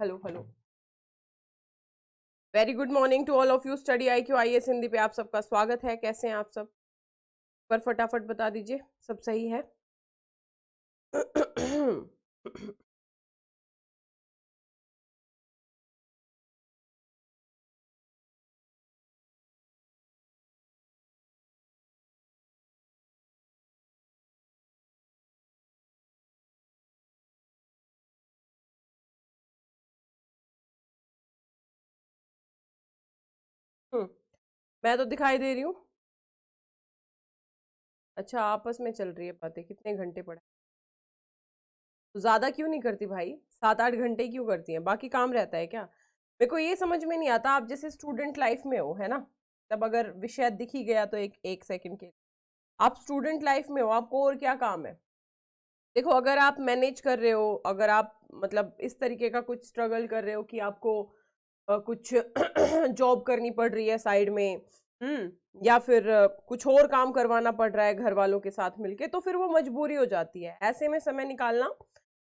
Hello hello very good morning to all of you study I Q I S Hindi पे आप सबका स्वागत है कैसे हैं आप सब पर फटाफट बता दीजिए सब सही है मैं तो दिखाई दे रही हूँ अच्छा आपस में चल रही है बातें कितने घंटे पड़ा तो ज़्यादा क्यों नहीं करती भाई सात आठ घंटे क्यों करती हैं बाकी काम रहता है क्या मेरे को ये समझ में नहीं आता आप जैसे स्टूडेंट लाइफ में हो है ना तब अगर विषय दिख ही गया तो एक एक सेकंड के आप स्टूडेंट लाइफ में हो आपको और क्या काम है देखो अगर आप मैनेज कर रहे हो अगर आप मतलब इस तरीके का कुछ स्ट्रगल कर रहे हो कि आपको कुछ जॉब करनी पड़ रही है साइड में हम्म या फिर कुछ और काम करवाना पड़ रहा है घर वालों के साथ मिलके तो फिर वो मजबूरी हो जाती है ऐसे में समय निकालना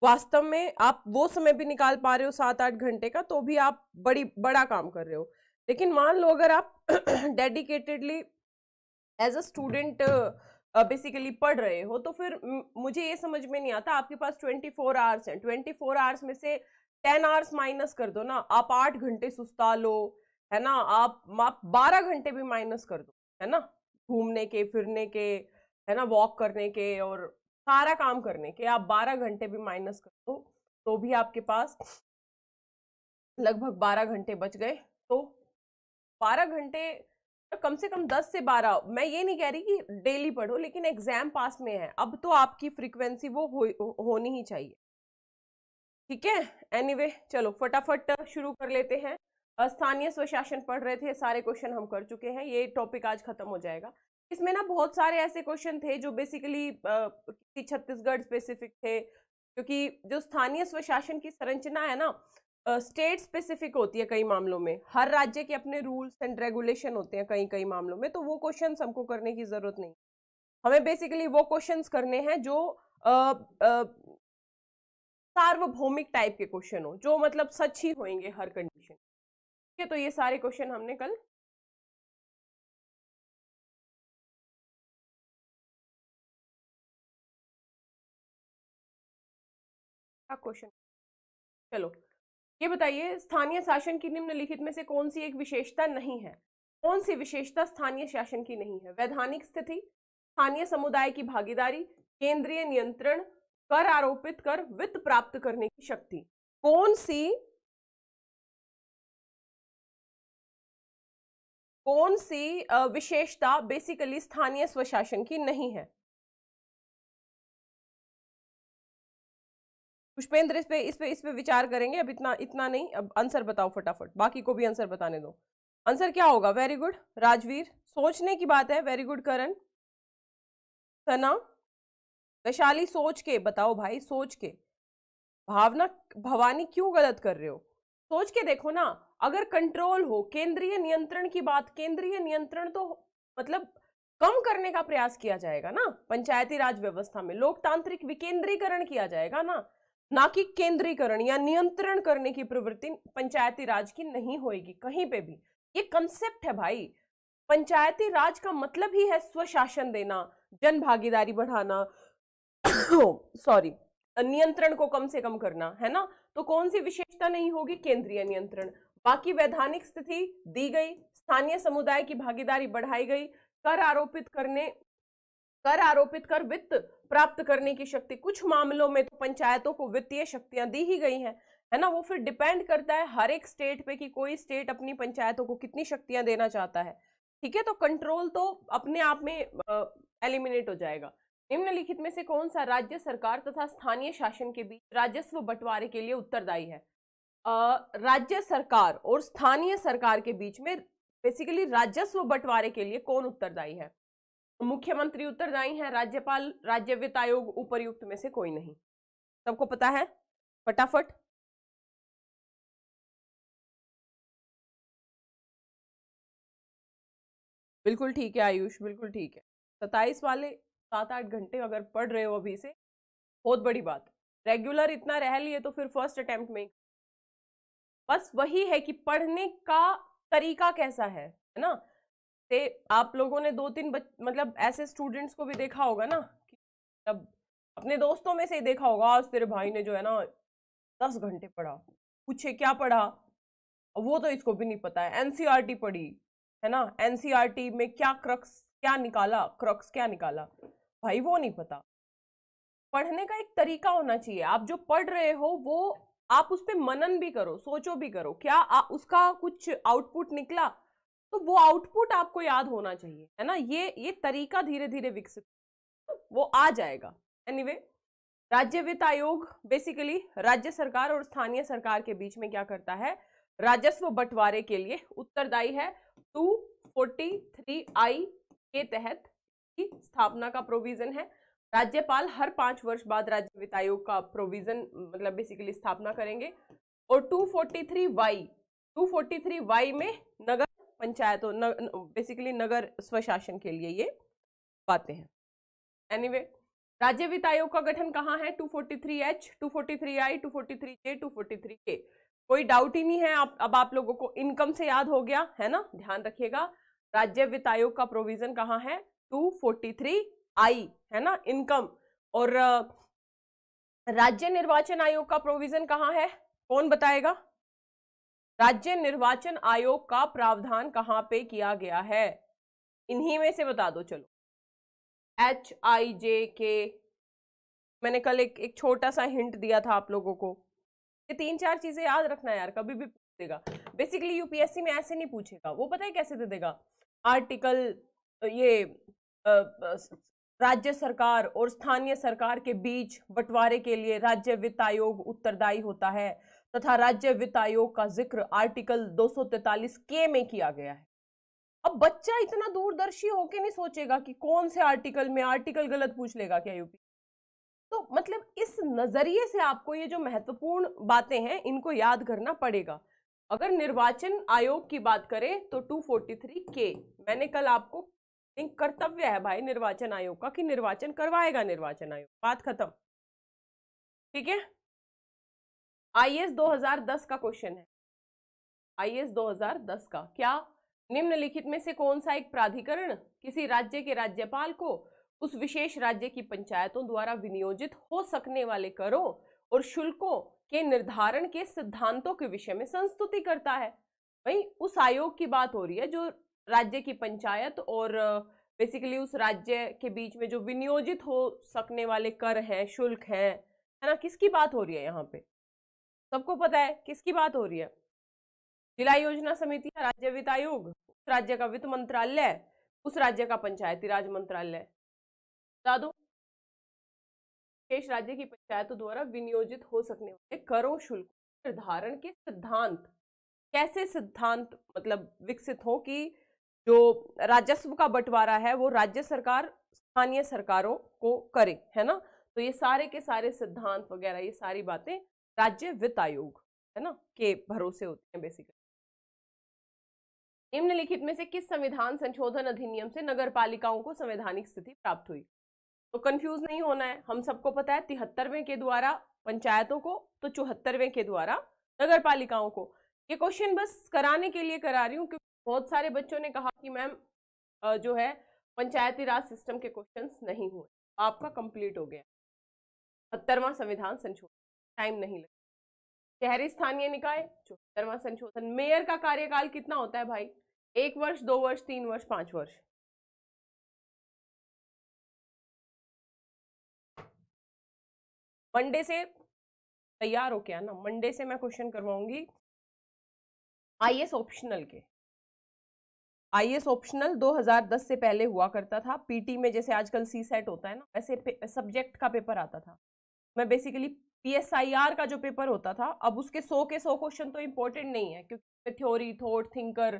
वास्तव में आप वो समय भी निकाल पा रहे हो सात आठ घंटे का तो भी आप बड़ी बड़ा काम कर रहे हो लेकिन मान लो अगर आप dedicatedly as a student basically पढ़ रहे हो तो फिर मुझे ये समझ में नहीं आता आपके पास ट्वेंटी फोर आवर्स हैं ट्वेंटी फोर आवर्स में से टेन आवर्स माइनस कर दो ना आप आठ घंटे सुस्ता लो है ना आप आप बारह घंटे भी माइनस कर दो है ना घूमने के फिरने के है ना वॉक करने के और सारा काम करने के आप बारह घंटे भी माइनस कर दो तो भी आपके पास लगभग बारह घंटे बच गए तो बारह घंटे कम से कम दस से बारह मैं ये नहीं कह रही कि डेली पढ़ो लेकिन एग्जाम पास में है अब तो आपकी फ्रीक्वेंसी वो हो, होनी ही चाहिए ठीक है एनीवे चलो फटाफट शुरू कर लेते हैं स्थानीय स्वशासन पढ़ रहे थे सारे क्वेश्चन हम कर चुके हैं ये टॉपिक आज खत्म हो जाएगा इसमें ना बहुत सारे ऐसे क्वेश्चन थे जो बेसिकली किसी छत्तीसगढ़ स्पेसिफिक थे क्योंकि जो स्थानीय स्वशासन की संरचना है ना स्टेट स्पेसिफिक होती है कई मामलों में हर राज्य के अपने रूल्स एंड रेगुलेशन होते हैं कई कई मामलों में तो वो क्वेश्चन हमको करने की ज़रूरत नहीं हमें बेसिकली वो क्वेश्चन करने हैं जो सार्वभौमिक टाइप के क्वेश्चन हो जो मतलब सच ही होंगे हर कंडीशन ठीक है तो ये सारे क्वेश्चन हमने कल क्वेश्चन चलो ये बताइए स्थानीय शासन की निम्नलिखित में से कौन सी एक विशेषता नहीं है कौन सी विशेषता स्थानीय शासन की नहीं है वैधानिक स्थिति स्थानीय समुदाय की भागीदारी केंद्रीय नियंत्रण कर आरोपित कर वित्त प्राप्त करने की शक्ति कौन सी कौन सी विशेषता बेसिकली स्थानीय स्वशासन की नहीं है पुष्पेंद्र इस पे इस पे इस पे विचार करेंगे अब इतना इतना नहीं अब आंसर बताओ फटाफट बाकी को भी आंसर बताने दो आंसर क्या होगा वेरी गुड राजवीर सोचने की बात है वेरी गुड करण सना वैशाली सोच के बताओ भाई सोच के भावना भवानी क्यों गलत कर रहे हो सोच के देखो ना अगर कंट्रोल हो केंद्रीय नियंत्रण की बात केंद्रीय नियंत्रण तो मतलब कम करने का प्रयास किया जाएगा ना पंचायती राज व्यवस्था में लोकतांत्रिक विकेंद्रीकरण किया जाएगा ना ना कि केंद्रीकरण या नियंत्रण करने की प्रवृत्ति पंचायती राज की नहीं होगी कहीं पे भी ये कंसेप्ट है भाई पंचायती राज का मतलब ही है स्वशासन देना जन भागीदारी बढ़ाना सॉरी नियंत्रण को कम से कम करना है ना तो कौन सी विशेषता नहीं होगी केंद्रीय नियंत्रण बाकी वैधानिक स्थिति दी गई स्थानीय समुदाय की भागीदारी बढ़ाई गई कर आरोपित करने कर आरोपित कर वित्त प्राप्त करने की शक्ति कुछ मामलों में तो पंचायतों को वित्तीय शक्तियां दी ही गई हैं है ना वो फिर डिपेंड करता है हर एक स्टेट पे कि कोई स्टेट अपनी पंचायतों को कितनी शक्तियां देना चाहता है ठीक है तो कंट्रोल तो अपने आप में एलिमिनेट हो जाएगा निम्नलिखित में से कौन सा राज्य सरकार तथा स्थानीय शासन के बीच राजस्व बंटवारे के लिए उत्तरदायी है राज्य सरकार और स्थानीय सरकार के बीच में बेसिकली राजस्व बंटवारे के लिए कौन उत्तरदायी है मुख्यमंत्री उत्तरदायी है राज्यपाल राज्य वित्त आयोग उपरयुक्त में से कोई नहीं सबको पता है फटाफट बिल्कुल ठीक है आयुष बिल्कुल ठीक है सताइस वाले सात आठ घंटे अगर पढ़ रहे हो अभी से बहुत बड़ी बात रेगुलर इतना रह लिए तो फिर फर्स्ट अटेम्प्ट में बस वही है कि पढ़ने का तरीका कैसा है है ना ते आप लोगों ने दो तीन बच मतलब ऐसे स्टूडेंट्स को भी देखा होगा ना मतलब अपने दोस्तों में से ही देखा होगा आज तेरे भाई ने जो है ना दस घंटे पढ़ा पूछे क्या पढ़ा वो तो इसको भी नहीं पता है एनसीईआरटी पढ़ी है ना एनसीईआरटी में क्या क्रक्स क्या निकाला क्रक्स क्या निकाला भाई वो नहीं पता पढ़ने का एक तरीका होना चाहिए आप जो पढ़ रहे हो वो आप उस पर मनन भी करो सोचो भी करो क्या आ, उसका कुछ आउटपुट निकला तो वो आउटपुट आपको याद होना चाहिए है ना ये ये तरीका धीरे धीरे विकसित वो आ जाएगा एनीवे anyway, राज्य वित्त आयोग बेसिकली राज्य सरकार और स्थानीय सरकार के बीच में क्या करता है राजस्व बंटवारे के लिए उत्तरदायी है टू फोर्टी थ्री आई के तहत की स्थापना का प्रोविजन है राज्यपाल हर पाँच वर्ष बाद राज्य वित्त आयोग का प्रोविजन मतलब बेसिकली स्थापना करेंगे और 243 वाई 243 वाई में नगर पंचायतों न, बेसिकली नगर स्वशासन के लिए ये बातें हैं एनीवे anyway, राज्य वित्त आयोग का गठन कहाँ है 243H, 243I, 243J, 243K कोई डाउट ही नहीं है आप अब आप लोगों को इनकम से याद हो गया है ना ध्यान रखिएगा राज्य वित्त आयोग का प्रोविजन कहाँ है 243 आई है ना इनकम और राज्य निर्वाचन आयोग का प्रोविजन कहाँ है कौन बताएगा राज्य निर्वाचन आयोग का प्रावधान कहाँ पे किया गया है इन्हीं में से बता दो चलो एच आई जे के मैंने कल एक एक छोटा सा हिंट दिया था आप लोगों को ये तीन चार चीजें याद रखना यार कभी भी पूछ देगा बेसिकली यूपीएससी में ऐसे नहीं पूछेगा वो पता है कैसे दे देगा आर्टिकल ये राज्य सरकार और स्थानीय सरकार के बीच बंटवारे के लिए राज्य वित्त आयोग उत्तरदायी होता है तथा राज्य वित्त आयोग का जिक्र आर्टिकल 243 के में किया गया है अब बच्चा इतना दूरदर्शी होके नहीं सोचेगा कि कौन से आर्टिकल में आर्टिकल गलत पूछ लेगा क्या यूपी तो मतलब इस नजरिए से आपको ये जो महत्वपूर्ण बातें हैं इनको याद करना पड़ेगा अगर निर्वाचन आयोग की बात करें तो 243 के मैंने कल आपको थिंक कर्तव्य है भाई निर्वाचन आयोग का कि निर्वाचन करवाएगा निर्वाचन आयोग बात खत्म ठीक है आईएएस 2010 का क्वेश्चन है आईएएस 2010 का क्या निम्नलिखित में से कौन सा एक प्राधिकरण किसी राज्य के राज्यपाल को उस विशेष राज्य की पंचायतों द्वारा विनियोजित हो सकने वाले करों और शुल्कों के निर्धारण के सिद्धांतों के विषय में संस्तुति करता है भाई उस आयोग की बात हो रही है जो राज्य की पंचायत और बेसिकली उस राज्य के बीच में जो विनियोजित हो सकने वाले कर हैं शुल्क हैं है ना किसकी बात हो रही है यहाँ पे सबको पता है किसकी बात हो रही है जिला योजना समिति है राज्य वित्त आयोग उस राज्य का वित्त मंत्रालय उस राज्य का पंचायती राज मंत्रालय बता दो शेष राज्य की पंचायतों द्वारा विनियोजित हो सकने वाले करों शुल्क निर्धारण के सिद्धांत कैसे सिद्धांत मतलब विकसित हो कि जो राजस्व का बंटवारा है वो राज्य सरकार स्थानीय सरकारों को करे है ना तो ये सारे के सारे सिद्धांत वगैरह ये सारी बातें राज्य वित्त आयोग है ना के भरोसे होते हैं बेसिकली निम्नलिखित में से किस संविधान संशोधन अधिनियम से नगर पालिकाओं को संवैधानिक स्थिति प्राप्त हुई तो कंफ्यूज नहीं होना है हम सबको पता है तिहत्तरवें के द्वारा पंचायतों को तो चौहत्तरवें के द्वारा नगर पालिकाओं को ये क्वेश्चन बस कराने के लिए करा रही हूँ क्योंकि बहुत सारे बच्चों ने कहा कि मैम जो है पंचायती राज सिस्टम के क्वेश्चंस नहीं हुए आपका कंप्लीट हो गया सत्तरवा संविधान संशोधन टाइम नहीं लगा शहरी स्थानीय निकाय चौहत्तरवा संशोधन मेयर का कार्यकाल कितना होता है भाई एक वर्ष दो वर्ष तीन वर्ष पांच वर्ष मंडे से तैयार हो क्या ना मंडे से मैं क्वेश्चन करवाऊंगी आईएएस ऑप्शनल के आईएएस ऑप्शनल 2010 से पहले हुआ करता था पीटी में जैसे आजकल सी सेट होता है ना वैसे सब्जेक्ट का पेपर आता था मैं बेसिकली पीएसआईआर का जो पेपर होता था अब उसके सौ के सौ क्वेश्चन तो इम्पोर्टेंट नहीं है क्योंकि थ्योरी थॉट थिंकर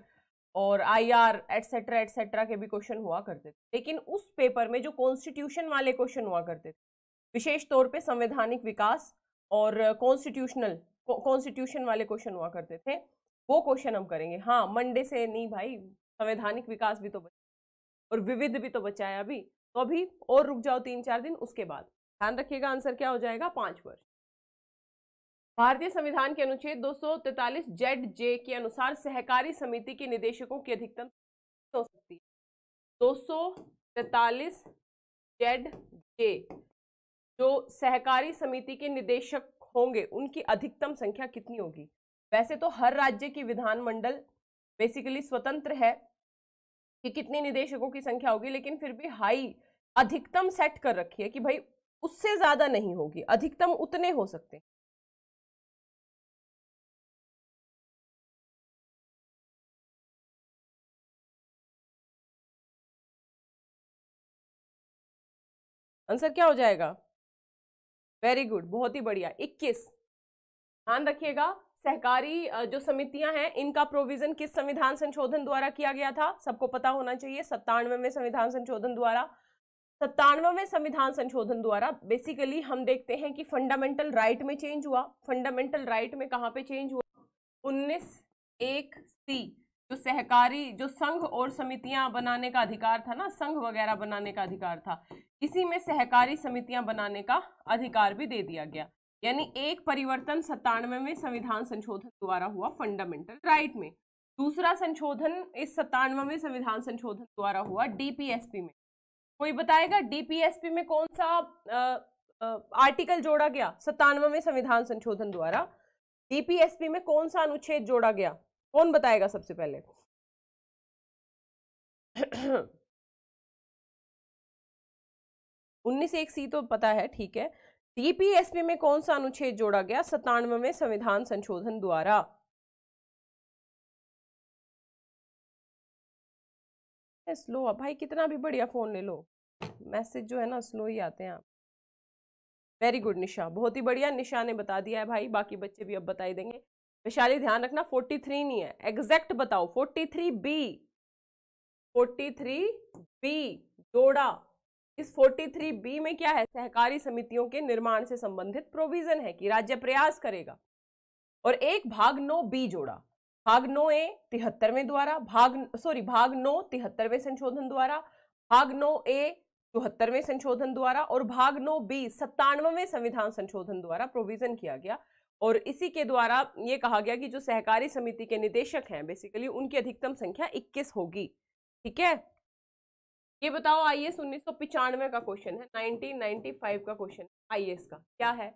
और आईआर एटसेट्रा एटसेट्रा के भी क्वेश्चन हुआ करते थे लेकिन उस पेपर में जो कॉन्स्टिट्यूशन वाले क्वेश्चन हुआ करते थे विशेष तौर पर संवैधानिक विकास और कॉन्स्टिट्यूशनल कॉन्स्टिट्यूशन वाले क्वेश्चन हुआ करते थे वो क्वेश्चन हम करेंगे हाँ मंडे से नहीं भाई संवैधानिक विकास भी तो बचा और विविध भी तो बचा है अभी तो अभी और रुक जाओ तीन चार दिन उसके बाद ध्यान रखिएगा आंसर क्या हो जाएगा पांच वर्ष भारतीय संविधान के अनुच्छेद दो सौ तैतालीस जेड जे के अनुसार सहकारी समिति के निदेशकों की अधिकतम हो सकती है दो सौ तैतालीस जेड जे जो सहकारी समिति के निदेशक होंगे उनकी अधिकतम संख्या कितनी होगी वैसे तो हर राज्य की विधानमंडल बेसिकली स्वतंत्र है कि कितने निदेशकों की संख्या होगी लेकिन फिर भी हाई अधिकतम सेट कर रखी है कि भाई उससे ज़्यादा नहीं होगी अधिकतम उतने हो सकते हैं आंसर क्या हो जाएगा वेरी गुड बहुत ही बढ़िया इक्कीस ध्यान रखिएगा सहकारी जो समितियां हैं इनका प्रोविजन किस संविधान संशोधन द्वारा किया गया था सबको पता होना चाहिए सत्तानवेवें संविधान संशोधन द्वारा सत्तानवेवें संविधान संशोधन द्वारा बेसिकली हम देखते हैं कि फंडामेंटल राइट में चेंज हुआ फंडामेंटल राइट में कहाँ पे चेंज हुआ उन्नीस एक सी जो सहकारी जो संघ और समितियां बनाने का अधिकार था ना संघ वगैरह बनाने का अधिकार था इसी में सहकारी समितियां बनाने का अधिकार भी दे दिया गया यानी एक परिवर्तन सत्तानवे में संविधान संशोधन द्वारा हुआ फंडामेंटल राइट में दूसरा संशोधन इस सत्तानवे संविधान संशोधन द्वारा हुआ डीपीएसपी में कोई बताएगा डीपीएसपी में कौन सा आ, आ, आर्टिकल जोड़ा गया सत्तानवे संविधान संशोधन द्वारा डीपीएसपी में कौन सा अनुच्छेद जोड़ा गया कौन बताएगा सबसे पहले उन्नीस एक सी तो पता है ठीक है डीपीएसपी में कौन सा अनुच्छेद जोड़ा गया सतानवे संविधान संशोधन द्वारा स्लो है भाई कितना भी बढ़िया फोन ले लो मैसेज जो है ना स्लो ही आते हैं आप वेरी गुड निशा बहुत ही बढ़िया निशा ने बता दिया है भाई बाकी बच्चे भी अब बताई देंगे वैशाली ध्यान रखना 43 नहीं है एग्जैक्ट बताओ 43 बी 43 बी जोड़ा इस 43 बी में क्या है सहकारी समितियों के निर्माण से संबंधित प्रोविजन है कि राज्य प्रयास करेगा और एक भाग नौ बी जोड़ा भाग नौ ए तिहत्तरवें द्वारा भाग सॉरी भाग नौ तिहत्तरवें संशोधन द्वारा भाग नौ ए चौहत्तरवें संशोधन द्वारा और भाग नौ बी सत्तानवें संविधान संशोधन द्वारा प्रोविजन किया गया और इसी के द्वारा ये कहा गया कि जो सहकारी समिति के निदेशक हैं बेसिकली उनकी अधिकतम संख्या 21 होगी ठीक है ये बताओ आई एस उन्नीस का क्वेश्चन है 1995 का क्वेश्चन आई का क्या है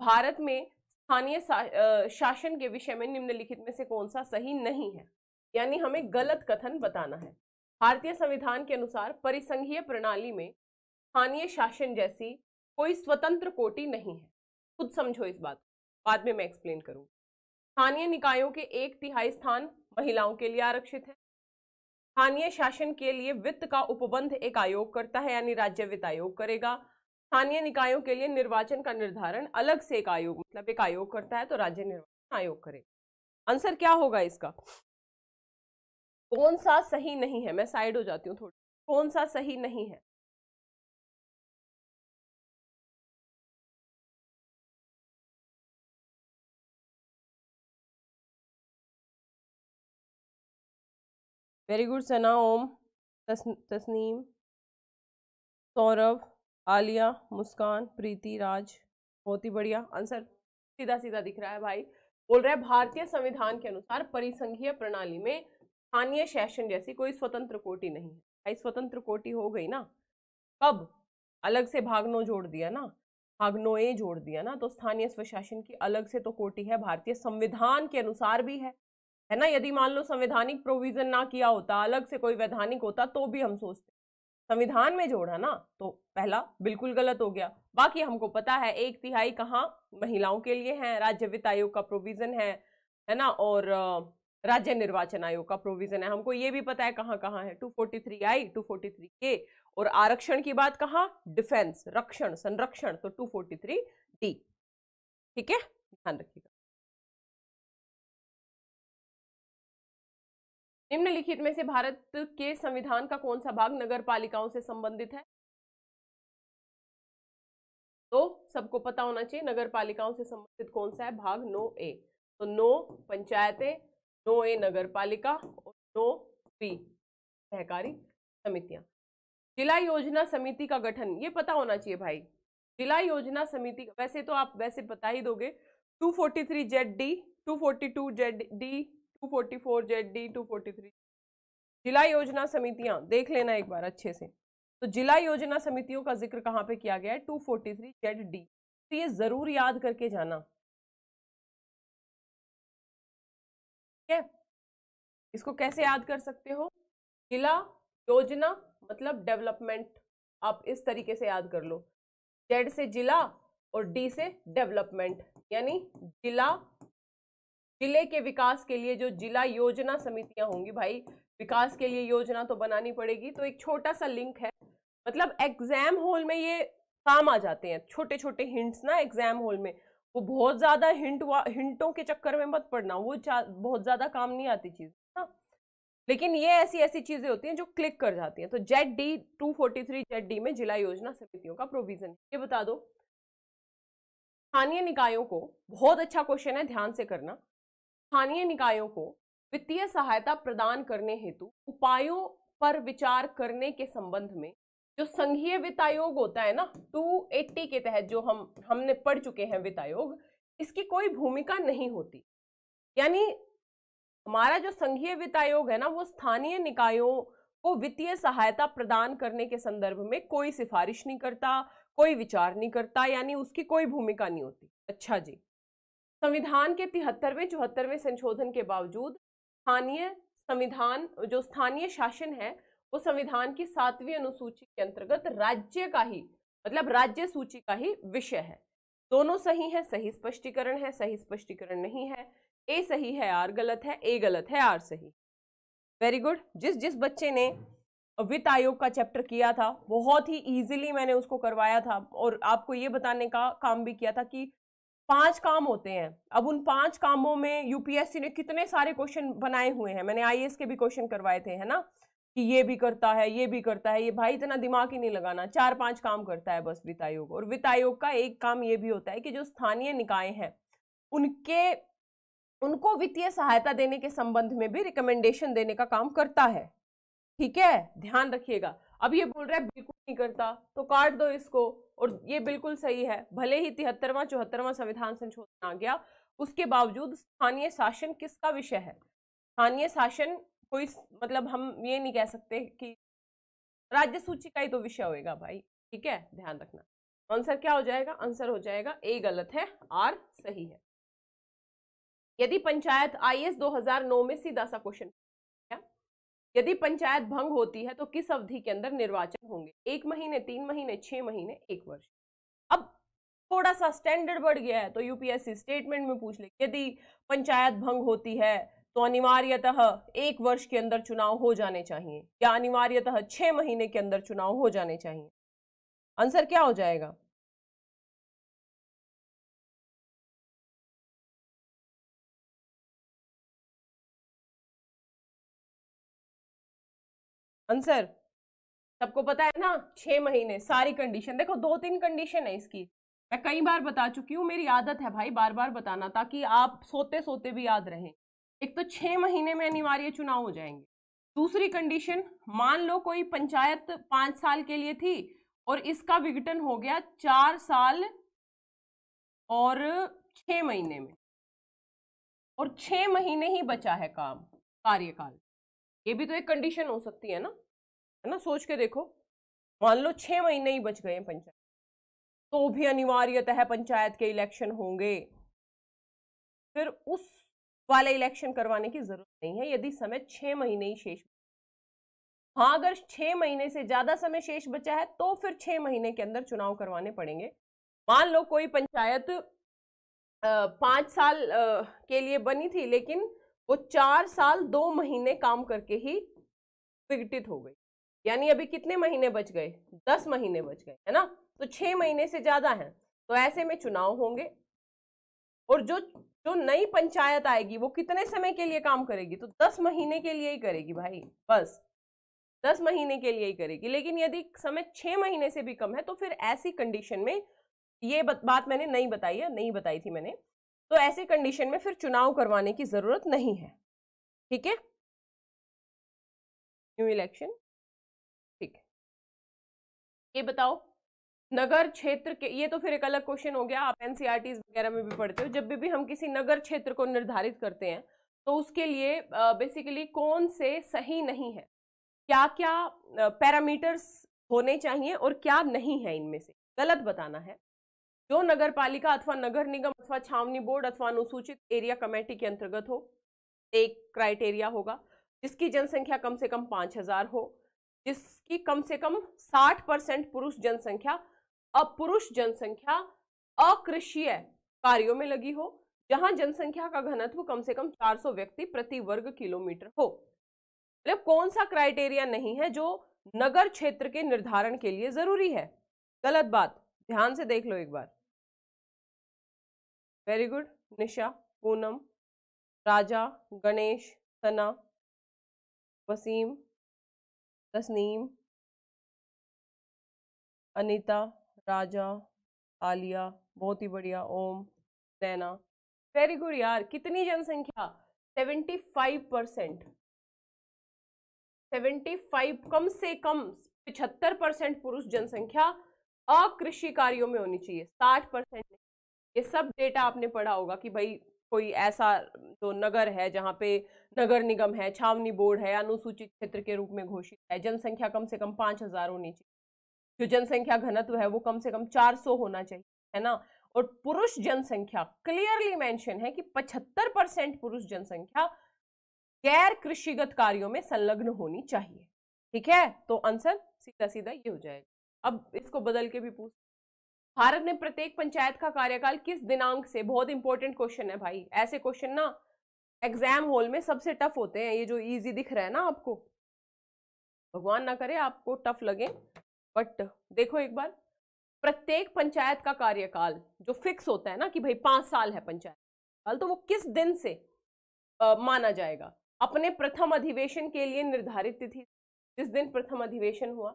भारत में स्थानीय शासन के विषय में निम्नलिखित में से कौन सा सही नहीं है यानी हमें गलत कथन बताना है भारतीय संविधान के अनुसार परिसंघीय प्रणाली में स्थानीय शासन जैसी कोई स्वतंत्र कोटि नहीं है खुद समझो इस बात बाद में मैं एक्सप्लेन करूँ स्थानीय निकायों के एक तिहाई स्थान महिलाओं के लिए आरक्षित है स्थानीय शासन के लिए वित्त का उपबंध एक आयोग करता है यानी राज्य वित्त आयोग करेगा स्थानीय निकायों के लिए निर्वाचन का निर्धारण अलग से एक आयोग मतलब एक आयोग करता है तो राज्य निर्वाचन आयोग करेगा आंसर क्या होगा इसका कौन सा सही नहीं है मैं साइड हो जाती हूँ थोड़ी कौन सा सही नहीं है वेरी गुड सना ओम तस, तस्नीम सौरभ आलिया मुस्कान प्रीति राज बहुत ही बढ़िया आंसर सीधा सीधा दिख रहा है भाई बोल रहा है भारतीय संविधान के अनुसार परिसंघीय प्रणाली में स्थानीय शासन जैसी कोई स्वतंत्र कोटि नहीं है भाई स्वतंत्र कोटि हो गई ना कब अलग से भागनो जोड़ दिया ना भागनोए जोड़ दिया ना तो स्थानीय स्वशासन की अलग से तो कोटि है भारतीय संविधान के अनुसार भी है है ना यदि मान लो संवैधानिक प्रोविजन ना किया होता अलग से कोई वैधानिक होता तो भी हम सोचते संविधान में जोड़ा ना तो पहला बिल्कुल गलत हो गया बाकी हमको पता है एक तिहाई कहाँ महिलाओं के लिए है राज्य वित्त आयोग का प्रोविजन है है ना और राज्य निर्वाचन आयोग का प्रोविजन है हमको ये भी पता है कहाँ कहाँ है 243 आई थ्री के और आरक्षण की बात कहाँ डिफेंस रक्षण संरक्षण तो 243 डी ठीक है ध्यान रखिएगा निम्नलिखित में से भारत के संविधान का कौन सा भाग नगर पालिकाओं से संबंधित है तो सबको पता होना चाहिए नगर पालिकाओं से संबंधित कौन सा है भाग नो ए तो नो पंचायतें नो ए नगर पालिका और नो बी सहकारी समितियां जिला योजना समिति का गठन ये पता होना चाहिए भाई जिला योजना समिति वैसे तो आप वैसे बता ही दोगे 243 Z D two forty two Z D two forty four Z D two forty three जिला योजना समितियां देख लेना एक बार अच्छे से तो जिला योजना समितियों का जिक्र कहाँ पे किया गया है two forty three Z D तो ये जरूर याद करके जाना ठीक है इसको कैसे याद कर सकते हो जिला योजना मतलब डेवलपमेंट आप इस तरीके से याद कर लो जेड से जिला और डी से डेवलपमेंट यानी जिला जिले के विकास के लिए जो जिला योजना समितियां होंगी भाई विकास के लिए योजना तो बनानी पड़ेगी तो एक छोटा सा लिंक है मतलब एग्जाम हॉल में ये काम आ जाते हैं छोटे छोटे हिंट्स ना एग्जाम हॉल में वो बहुत ज़्यादा हिंट हिंटों के चक्कर में मत पड़ना वो बहुत ज़्यादा काम नहीं आती चीज़ ना हाँ। लेकिन ये ऐसी ऐसी चीज़ें होती हैं जो क्लिक कर जाती हैं तो Z D two forty three Z D में जिला योजना समितियों का प्रोविज़न ये बता दो स्थानीय निकायों को बहुत अच्छा क्वेश्चन है ध्यान से करना स्थानीय निकायों को वित्तीय सहायता प्रदान करने हेतु उपायों पर विचार करने के संबंध में जो संघीय वित्त आयोग होता है ना 280 के तहत जो हम हमने पढ़ चुके हैं वित्त आयोग इसकी कोई भूमिका नहीं होती यानी हमारा जो संघीय वित्त आयोग है ना वो स्थानीय निकायों को वित्तीय सहायता प्रदान करने के संदर्भ में कोई सिफारिश नहीं करता कोई विचार नहीं करता यानी उसकी कोई भूमिका नहीं होती अच्छा जी संविधान के तिहत्तरवें चौहत्तरवें संशोधन के बावजूद स्थानीय संविधान जो स्थानीय शासन है वो संविधान की सातवीं अनुसूची के अंतर्गत राज्य का ही मतलब राज्य सूची का ही विषय है दोनों सही है सही स्पष्टीकरण है सही स्पष्टीकरण नहीं है ए सही है आर गलत है ए गलत है आर सही वेरी गुड जिस जिस बच्चे ने वित्त आयोग का चैप्टर किया था बहुत ही इजीली मैंने उसको करवाया था और आपको ये बताने का काम भी किया था कि पांच काम होते हैं अब उन पांच कामों में यूपीएससी ने कितने सारे क्वेश्चन बनाए हुए हैं मैंने आई के भी क्वेश्चन करवाए थे है ना कि ये भी करता है ये भी करता है ये भाई इतना दिमाग ही नहीं लगाना चार पांच काम करता है बस वित्त आयोग और वित्त आयोग का एक काम ये भी होता है कि जो स्थानीय निकाय हैं उनके उनको वित्तीय सहायता देने के संबंध में भी रिकमेंडेशन देने का काम करता है ठीक है ध्यान रखिएगा अब ये बोल रहा है बिल्कुल नहीं करता तो काट दो इसको और ये बिल्कुल सही है भले ही तिहत्तरवा चौहत्तरवा संविधान संशोधन आ गया उसके बावजूद स्थानीय शासन किसका विषय है स्थानीय शासन कोई मतलब हम ये नहीं कह सकते कि राज्य सूची का ही तो विषय होएगा भाई ठीक है ध्यान रखना आंसर क्या हो जाएगा आंसर हो जाएगा ए गलत है आर सही है यदि पंचायत आई एस में सीधा सा क्वेश्चन यदि पंचायत भंग होती है तो किस अवधि के अंदर निर्वाचन होंगे एक महीने तीन महीने छह महीने एक वर्ष अब थोड़ा सा स्टैंडर्ड बढ़ गया है तो यूपीएससी स्टेटमेंट में पूछ ले यदि पंचायत भंग होती है तो अनिवार्यतः एक वर्ष के अंदर चुनाव हो जाने चाहिए या अनिवार्यतः छह महीने के अंदर चुनाव हो जाने चाहिए आंसर क्या हो जाएगा आंसर सबको पता है ना छह महीने सारी कंडीशन देखो दो तीन कंडीशन है इसकी मैं कई बार बता चुकी हूँ मेरी आदत है भाई बार बार बताना ताकि आप सोते सोते भी याद रहें एक तो छह महीने में अनिवार्य चुनाव हो जाएंगे दूसरी कंडीशन मान लो कोई पंचायत पांच साल के लिए थी और इसका विघटन हो गया चार साल और छ महीने में और छ महीने ही बचा है काम कार्यकाल ये भी तो एक कंडीशन हो सकती है ना है ना सोच के देखो मान लो छः महीने ही बच गए पंचायत तो भी अनिवार्यतः पंचायत के इलेक्शन होंगे फिर उस वाले इलेक्शन करवाने की जरूरत नहीं है यदि समय छः महीने ही शेष हाँ अगर छः महीने से ज़्यादा समय शेष बचा है तो फिर छः महीने के अंदर चुनाव करवाने पड़ेंगे मान लो कोई पंचायत पाँच साल के लिए बनी थी लेकिन वो चार साल दो महीने काम करके ही विघटित हो गई यानी अभी कितने महीने बच गए दस महीने बच गए है ना तो छह महीने से ज़्यादा है तो ऐसे में चुनाव होंगे और जो जो नई पंचायत आएगी वो कितने समय के लिए काम करेगी तो दस महीने के लिए ही करेगी भाई बस दस महीने के लिए ही करेगी लेकिन यदि समय छह महीने से भी कम है तो फिर ऐसी कंडीशन में ये बात मैंने नहीं बताई है नहीं बताई थी मैंने तो ऐसे कंडीशन में फिर चुनाव करवाने की ज़रूरत नहीं है ठीक है न्यू इलेक्शन ठीक है ये बताओ नगर क्षेत्र के ये तो फिर एक अलग क्वेश्चन हो गया आप एनसीआर e वगैरह में भी पढ़ते हो जब भी, भी हम किसी नगर क्षेत्र को निर्धारित करते हैं तो उसके लिए बेसिकली कौन से सही नहीं है क्या क्या पैरामीटर्स होने चाहिए और क्या नहीं है इनमें से गलत बताना है जो नगर पालिका अथवा नगर निगम अथवा छावनी बोर्ड अथवा अनुसूचित एरिया कमेटी के अंतर्गत हो एक क्राइटेरिया होगा जिसकी जनसंख्या कम से कम पाँच हजार हो जिसकी कम से कम साठ परसेंट पुरुष जनसंख्या अपुरुष जनसंख्या अकृषीय कार्यों में लगी हो जहां जनसंख्या का घनत्व कम से कम 400 व्यक्ति प्रति वर्ग किलोमीटर हो मतलब कौन सा क्राइटेरिया नहीं है जो नगर क्षेत्र के निर्धारण के लिए जरूरी है गलत बात ध्यान से देख लो एक बार वेरी गुड निशा पूनम राजा गणेश सना वसीम तस्नीम अनीता राजा आलिया बहुत ही बढ़िया ओम सेना वेरी गुड यार कितनी जनसंख्या seventy five percent seventy five कम से कम पिछहत्तर परसेंट पुरुष जनसंख्या अकृषि कार्यों में होनी चाहिए साठ परसेंट ये सब डेटा आपने पढ़ा होगा कि भाई कोई ऐसा जो नगर है जहाँ पे नगर निगम है छावनी बोर्ड है अनुसूचित क्षेत्र के रूप में घोषित है जनसंख्या कम से कम पाँच हज़ार होनी चाहिए जो जनसंख्या घनत्व है वो कम से कम चार सौ होना चाहिए है ना और पुरुष जनसंख्या क्लियरली मेंशन है कि पचहत्तर परसेंट पुरुष जनसंख्या गैर कृषिगत कार्यों में संलग्न होनी चाहिए ठीक है तो आंसर सीधा सीधा ये हो जाएगा अब इसको बदल के भी पूछ भारत में प्रत्येक पंचायत का कार्यकाल किस दिनांक से बहुत इंपॉर्टेंट क्वेश्चन है भाई ऐसे क्वेश्चन ना एग्जाम हॉल में सबसे टफ होते हैं ये जो इजी दिख रहा है ना आपको भगवान ना करे आपको टफ लगे बट देखो एक बार प्रत्येक पंचायत का कार्यकाल जो फिक्स होता है ना कि भाई पांच साल है पंचायत काल तो वो किस दिन से आ, माना जाएगा अपने प्रथम अधिवेशन के लिए निर्धारित तिथि जिस दिन प्रथम अधिवेशन हुआ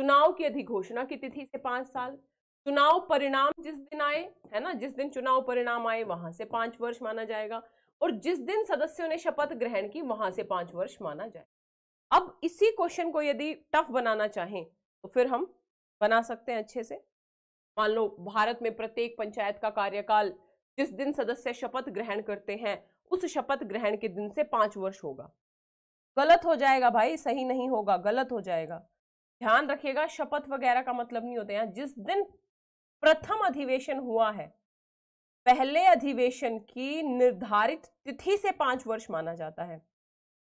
चुनाव की अधिघोषणा की तिथि से पांच साल चुनाव परिणाम जिस दिन आए है ना जिस दिन चुनाव परिणाम आए वहां से पांच वर्ष माना जाएगा और जिस दिन सदस्यों ने शपथ ग्रहण की वहां से पांच वर्ष माना जाएगा अब इसी क्वेश्चन को यदि टफ बनाना चाहें तो फिर हम बना सकते हैं अच्छे से मान लो भारत में प्रत्येक पंचायत का कार्यकाल जिस दिन सदस्य शपथ ग्रहण करते हैं उस शपथ ग्रहण के दिन से पांच वर्ष होगा गलत हो जाएगा भाई सही नहीं होगा गलत हो जाएगा ध्यान रखिएगा शपथ वगैरह का मतलब नहीं होता यहाँ जिस दिन प्रथम अधिवेशन हुआ है पहले अधिवेशन की निर्धारित तिथि से पांच वर्ष माना जाता है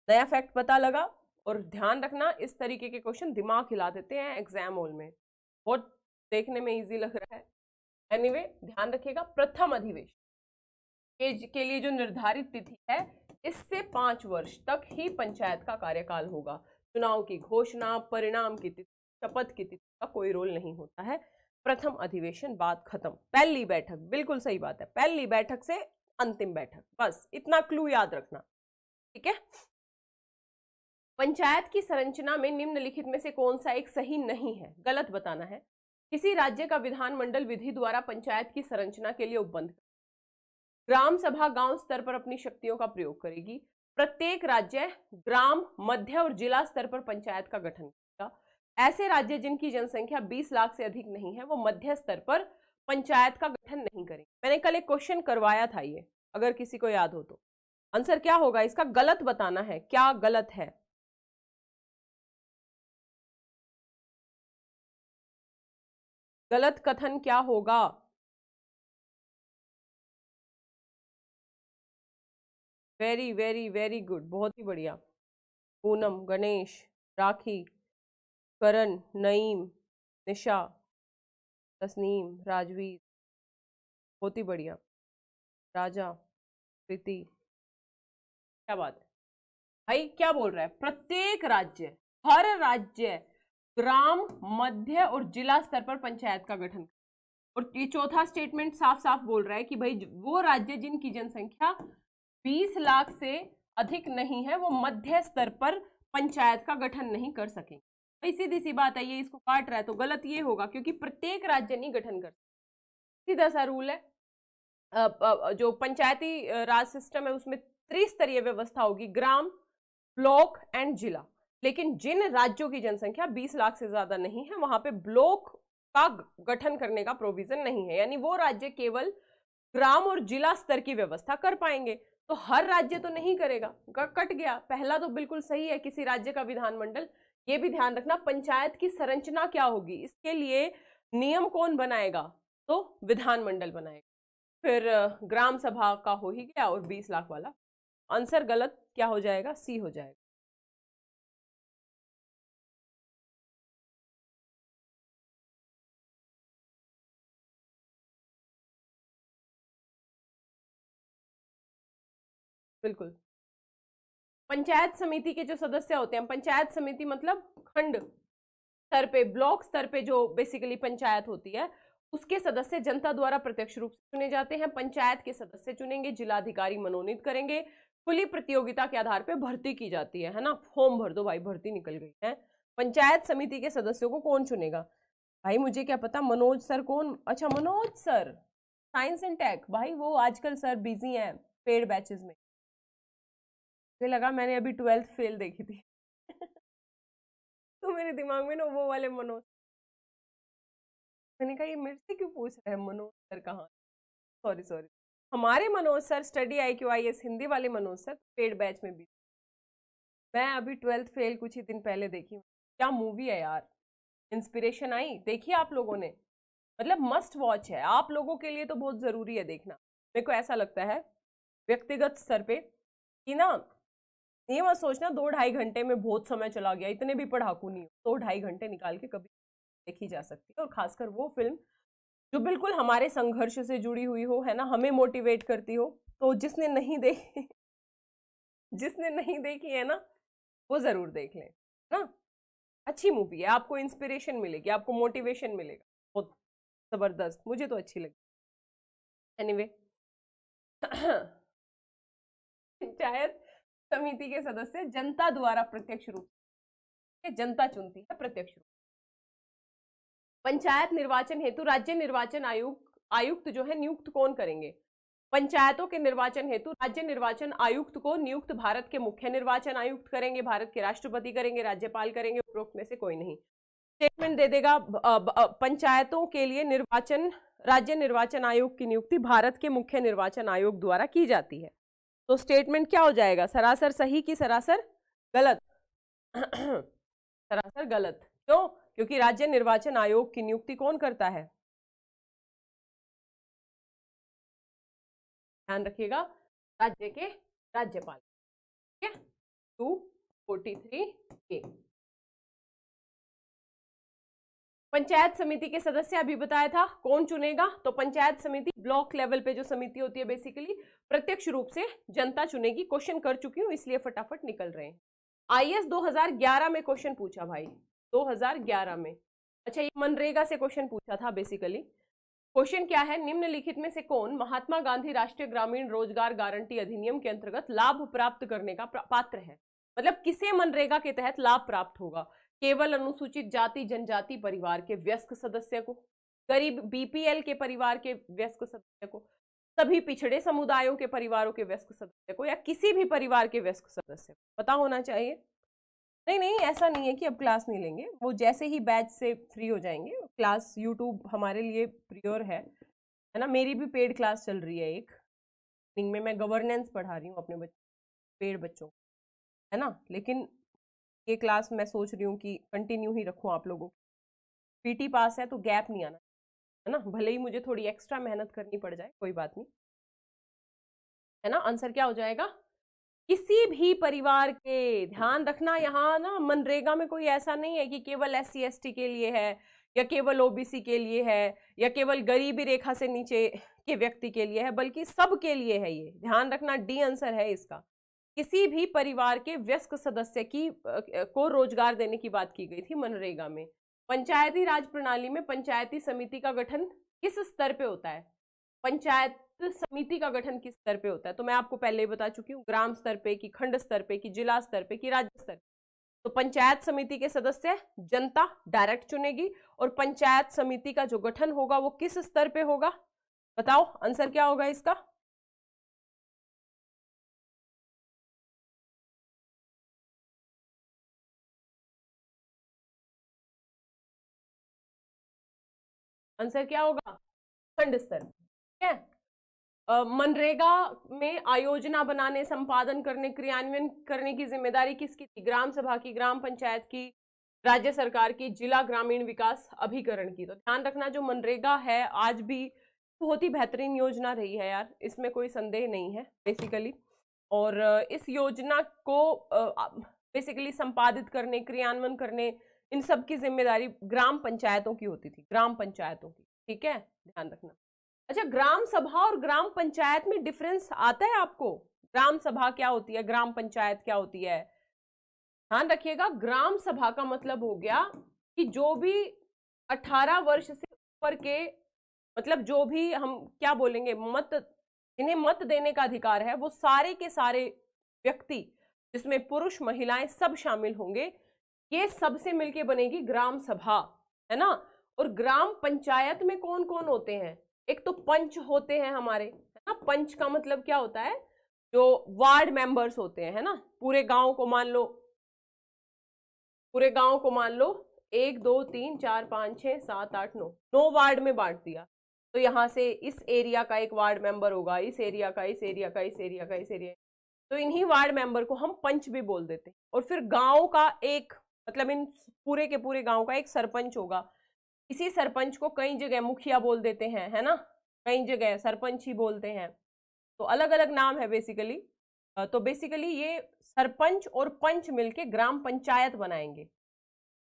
नया फैक्ट पता लगा और ध्यान रखना इस तरीके के क्वेश्चन दिमाग हिला देते हैं एग्जाम हॉल में बहुत देखने में इजी लग रहा है एनीवे anyway, ध्यान रखिएगा प्रथम अधिवेशन के, के लिए जो निर्धारित तिथि है इससे पांच वर्ष तक ही पंचायत का कार्यकाल होगा चुनाव की घोषणा परिणाम की तिथि शपथ की तिथि का कोई रोल नहीं होता है प्रथम अधिवेशन बात खत्म पहली बैठक बिल्कुल सही बात है पहली बैठक से अंतिम बैठक बस इतना क्लू याद रखना ठीक है पंचायत की संरचना में निम्नलिखित में से कौन सा एक सही नहीं है गलत बताना है किसी राज्य का विधानमंडल विधि द्वारा पंचायत की संरचना के लिए उपबंध ग्राम सभा गांव स्तर पर अपनी शक्तियों का प्रयोग करेगी प्रत्येक राज्य ग्राम मध्य और जिला स्तर पर पंचायत का गठन ऐसे राज्य जिनकी जनसंख्या 20 लाख से अधिक नहीं है वो मध्य स्तर पर पंचायत का गठन नहीं करेंगे मैंने कल एक क्वेश्चन करवाया था ये अगर किसी को याद हो तो आंसर क्या होगा इसका गलत बताना है क्या गलत है गलत कथन क्या होगा वेरी वेरी वेरी गुड बहुत ही बढ़िया पूनम गणेश राखी करण नईम निशा तस्नीम राजवीर बहुत ही बढ़िया राजा प्रीति क्या बात है भाई क्या बोल रहा है प्रत्येक राज्य हर राज्य ग्राम मध्य और जिला स्तर पर पंचायत का गठन और ये चौथा स्टेटमेंट साफ साफ बोल रहा है कि भाई वो राज्य जिनकी जनसंख्या 20 लाख से अधिक नहीं है वो मध्य स्तर पर पंचायत का गठन नहीं कर सकेंगे भाई सीधी सी बात है ये इसको काट रहा है तो गलत ये होगा क्योंकि प्रत्येक राज्य नहीं गठन कर सीधा सा रूल है जो पंचायती राज सिस्टम है उसमें त्रिस्तरीय व्यवस्था होगी ग्राम ब्लॉक एंड जिला लेकिन जिन राज्यों की जनसंख्या 20 लाख से ज्यादा नहीं है वहां पे ब्लॉक का गठन करने का प्रोविजन नहीं है यानी वो राज्य केवल ग्राम और जिला स्तर की व्यवस्था कर पाएंगे तो हर राज्य तो नहीं करेगा कट गया पहला तो बिल्कुल सही है किसी राज्य का विधानमंडल ये भी ध्यान रखना पंचायत की संरचना क्या होगी इसके लिए नियम कौन बनाएगा तो विधानमंडल बनाएगा फिर ग्राम सभा का हो ही गया और बीस लाख वाला आंसर गलत क्या हो जाएगा सी हो जाएगा बिल्कुल पंचायत समिति के जो सदस्य होते हैं पंचायत समिति मतलब खंड स्तर पे ब्लॉक स्तर पे जो बेसिकली पंचायत होती है उसके सदस्य जनता द्वारा प्रत्यक्ष रूप से चुने जाते हैं पंचायत के सदस्य चुनेंगे जिलाधिकारी मनोनीत करेंगे खुली प्रतियोगिता के आधार पर भर्ती की जाती है है ना फॉर्म भर दो भाई भर्ती निकल गई है पंचायत समिति के सदस्यों को कौन चुनेगा भाई मुझे क्या पता मनोज सर कौन अच्छा Manoj sir science and tech भाई वो आजकल सर बिजी हैं पेड बैचेस में मुझे लगा मैंने अभी ट्वेल्थ फेल देखी थी तो मेरे दिमाग में ना वो वाले मनोज मैंने कहा ये मेरे से क्यों पूछ रहे हैं मनोज सर कहाँ सॉरी सॉरी हमारे Manoj sir study I Q I S Hindi वाले मनोज सर पेड बैच में भी मैं अभी ट्वेल्थ फेल कुछ ही दिन पहले देखी क्या मूवी है यार इंस्पिरेशन आई देखी आप लोगों ने मतलब मस्ट वॉच है आप लोगों के लिए तो बहुत ज़रूरी है देखना मेरे को ऐसा लगता है व्यक्तिगत स्तर पे कि ना ये मत सोचना दो ढाई घंटे में बहुत समय चला गया इतने भी पढ़ाकू नहीं दो ढाई घंटे निकाल के कभी देखी जा सकती है और खासकर वो फिल्म जो बिल्कुल हमारे संघर्ष से जुड़ी हुई हो है ना हमें मोटिवेट करती हो तो जिसने नहीं देखी जिसने नहीं देखी है ना वो ज़रूर देख लें ना अच्छी मूवी है आपको इंस्पिरेशन मिलेगी आपको मोटिवेशन मिलेगा बहुत ज़बरदस्त मुझे तो अच्छी लगी एनीवे anyway, शायद समिति के सदस्य जनता द्वारा प्रत्यक्ष रूप से जनता चुनती है प्रत्यक्ष रूप पंचायत निर्वाचन हेतु राज्य निर्वाचन आयुक्त आयुक्त जो है नियुक्त कौन करेंगे पंचायतों के निर्वाचन हेतु राज्य निर्वाचन आयुक्त को नियुक्त भारत के मुख्य निर्वाचन आयुक्त करेंगे भारत के राष्ट्रपति करेंगे राज्यपाल करेंगे उपरोक्त में से कोई नहीं स्टेटमेंट दे देगा पंचायतों के लिए निर्वाचन राज्य निर्वाचन आयोग की नियुक्ति भारत के मुख्य निर्वाचन आयोग द्वारा की जाती है तो स्टेटमेंट क्या हो जाएगा सरासर सही की सरासर गलत सरासर गलत क्यों क्योंकि राज्य निर्वाचन आयोग की नियुक्ति कौन करता है ध्यान रखिएगा राज्य के राज्यपाल ठीक है टू फोर्टी थ्री के पंचायत समिति के सदस्य अभी बताया था कौन चुनेगा तो पंचायत समिति ब्लॉक लेवल पे जो समिति होती है बेसिकली प्रत्यक्ष रूप से जनता चुनेगी क्वेश्चन कर चुकी हूँ इसलिए फटाफट निकल रहे हैं आई 2011 में क्वेश्चन पूछा भाई 2011 में अच्छा ये मनरेगा से क्वेश्चन पूछा था बेसिकली क्वेश्चन क्या है निम्नलिखित में से कौन महात्मा गांधी राष्ट्रीय ग्रामीण रोजगार गारंटी अधिनियम के अंतर्गत लाभ प्राप्त करने का पात्र है मतलब किसे मनरेगा के तहत लाभ प्राप्त होगा केवल अनुसूचित जाति जनजाति परिवार के व्यस्क सदस्य को गरीब बीपीएल के परिवार के व्यस्क सदस्य को सभी पिछड़े समुदायों के परिवारों के व्यस्क सदस्य को या किसी भी परिवार के व्यस्क सदस्य को पता होना चाहिए नहीं नहीं ऐसा नहीं है कि अब क्लास नहीं लेंगे वो जैसे ही बैच से फ्री हो जाएंगे क्लास यूट्यूब हमारे लिए प्रियोर है है ना मेरी भी पेड क्लास चल रही है एक में मैं गवर्नेंस पढ़ा रही हूँ अपने बच्चों पेड बच्चों है ना लेकिन ये क्लास मैं सोच रही हूँ कि कंटिन्यू ही रखूँ आप लोगों पी पीटी पास है तो गैप नहीं आना है ना भले ही मुझे थोड़ी एक्स्ट्रा मेहनत करनी पड़ जाए कोई बात नहीं है ना आंसर क्या हो जाएगा किसी भी परिवार के ध्यान रखना यहाँ ना मनरेगा में कोई ऐसा नहीं है कि केवल एस सी के लिए है या केवल ओबीसी के लिए है या केवल गरीबी रेखा से नीचे के व्यक्ति के लिए है बल्कि सब के लिए है ये ध्यान रखना डी आंसर है इसका किसी भी परिवार के व्यस्क सदस्य की को रोजगार देने की बात की गई थी मनरेगा में पंचायती राज प्रणाली में पंचायती समिति का गठन किस स्तर पे होता है पंचायत समिति का गठन किस स्तर पे होता है तो मैं आपको पहले ही बता चुकी हूँ ग्राम स्तर पे कि खंड स्तर पे कि जिला स्तर पे कि राज्य स्तर पे तो पंचायत समिति के सदस्य जनता डायरेक्ट चुनेगी और पंचायत समिति का जो गठन होगा वो किस स्तर पे होगा बताओ आंसर क्या होगा इसका आंसर क्या होगा खंड स्तर ठीक है मनरेगा में आयोजना बनाने संपादन करने क्रियान्वयन करने की जिम्मेदारी किसकी थी ग्राम सभा की ग्राम पंचायत की राज्य सरकार की जिला ग्रामीण विकास अभिकरण की तो ध्यान रखना जो मनरेगा है आज भी बहुत ही बेहतरीन योजना रही है यार इसमें कोई संदेह नहीं है बेसिकली और इस योजना को बेसिकली संपादित करने क्रियान्वयन करने इन सब की जिम्मेदारी ग्राम पंचायतों की होती थी ग्राम पंचायतों की ठीक है ध्यान रखना अच्छा ग्राम सभा और ग्राम पंचायत में डिफरेंस आता है आपको ग्राम सभा क्या होती है ग्राम पंचायत क्या होती है ध्यान रखिएगा ग्राम सभा का मतलब हो गया कि जो भी 18 वर्ष से ऊपर के मतलब जो भी हम क्या बोलेंगे मत जिन्हें मत देने का अधिकार है वो सारे के सारे व्यक्ति जिसमें पुरुष महिलाएं सब शामिल होंगे ये सबसे मिलके बनेगी ग्राम सभा है ना और ग्राम पंचायत में कौन कौन होते हैं एक तो पंच होते हैं हमारे है ना पंच का मतलब क्या होता है जो वार्ड मेंबर्स होते हैं है ना पूरे गांव को मान लो पूरे गांव को मान लो एक दो तीन चार पाँच छः सात आठ नौ नौ वार्ड में बांट दिया तो यहाँ से इस एरिया का एक वार्ड मेंबर होगा इस एरिया का इस एरिया का इस एरिया का इस एरिया तो इन्हीं वार्ड मेंबर को हम पंच भी बोल देते हैं और फिर गांव का एक मतलब इन पूरे के पूरे गांव का एक सरपंच होगा इसी सरपंच को कई जगह मुखिया बोल देते हैं है ना कई जगह सरपंच ही बोलते हैं तो अलग अलग नाम है बेसिकली तो बेसिकली ये सरपंच और पंच मिलके ग्राम पंचायत बनाएंगे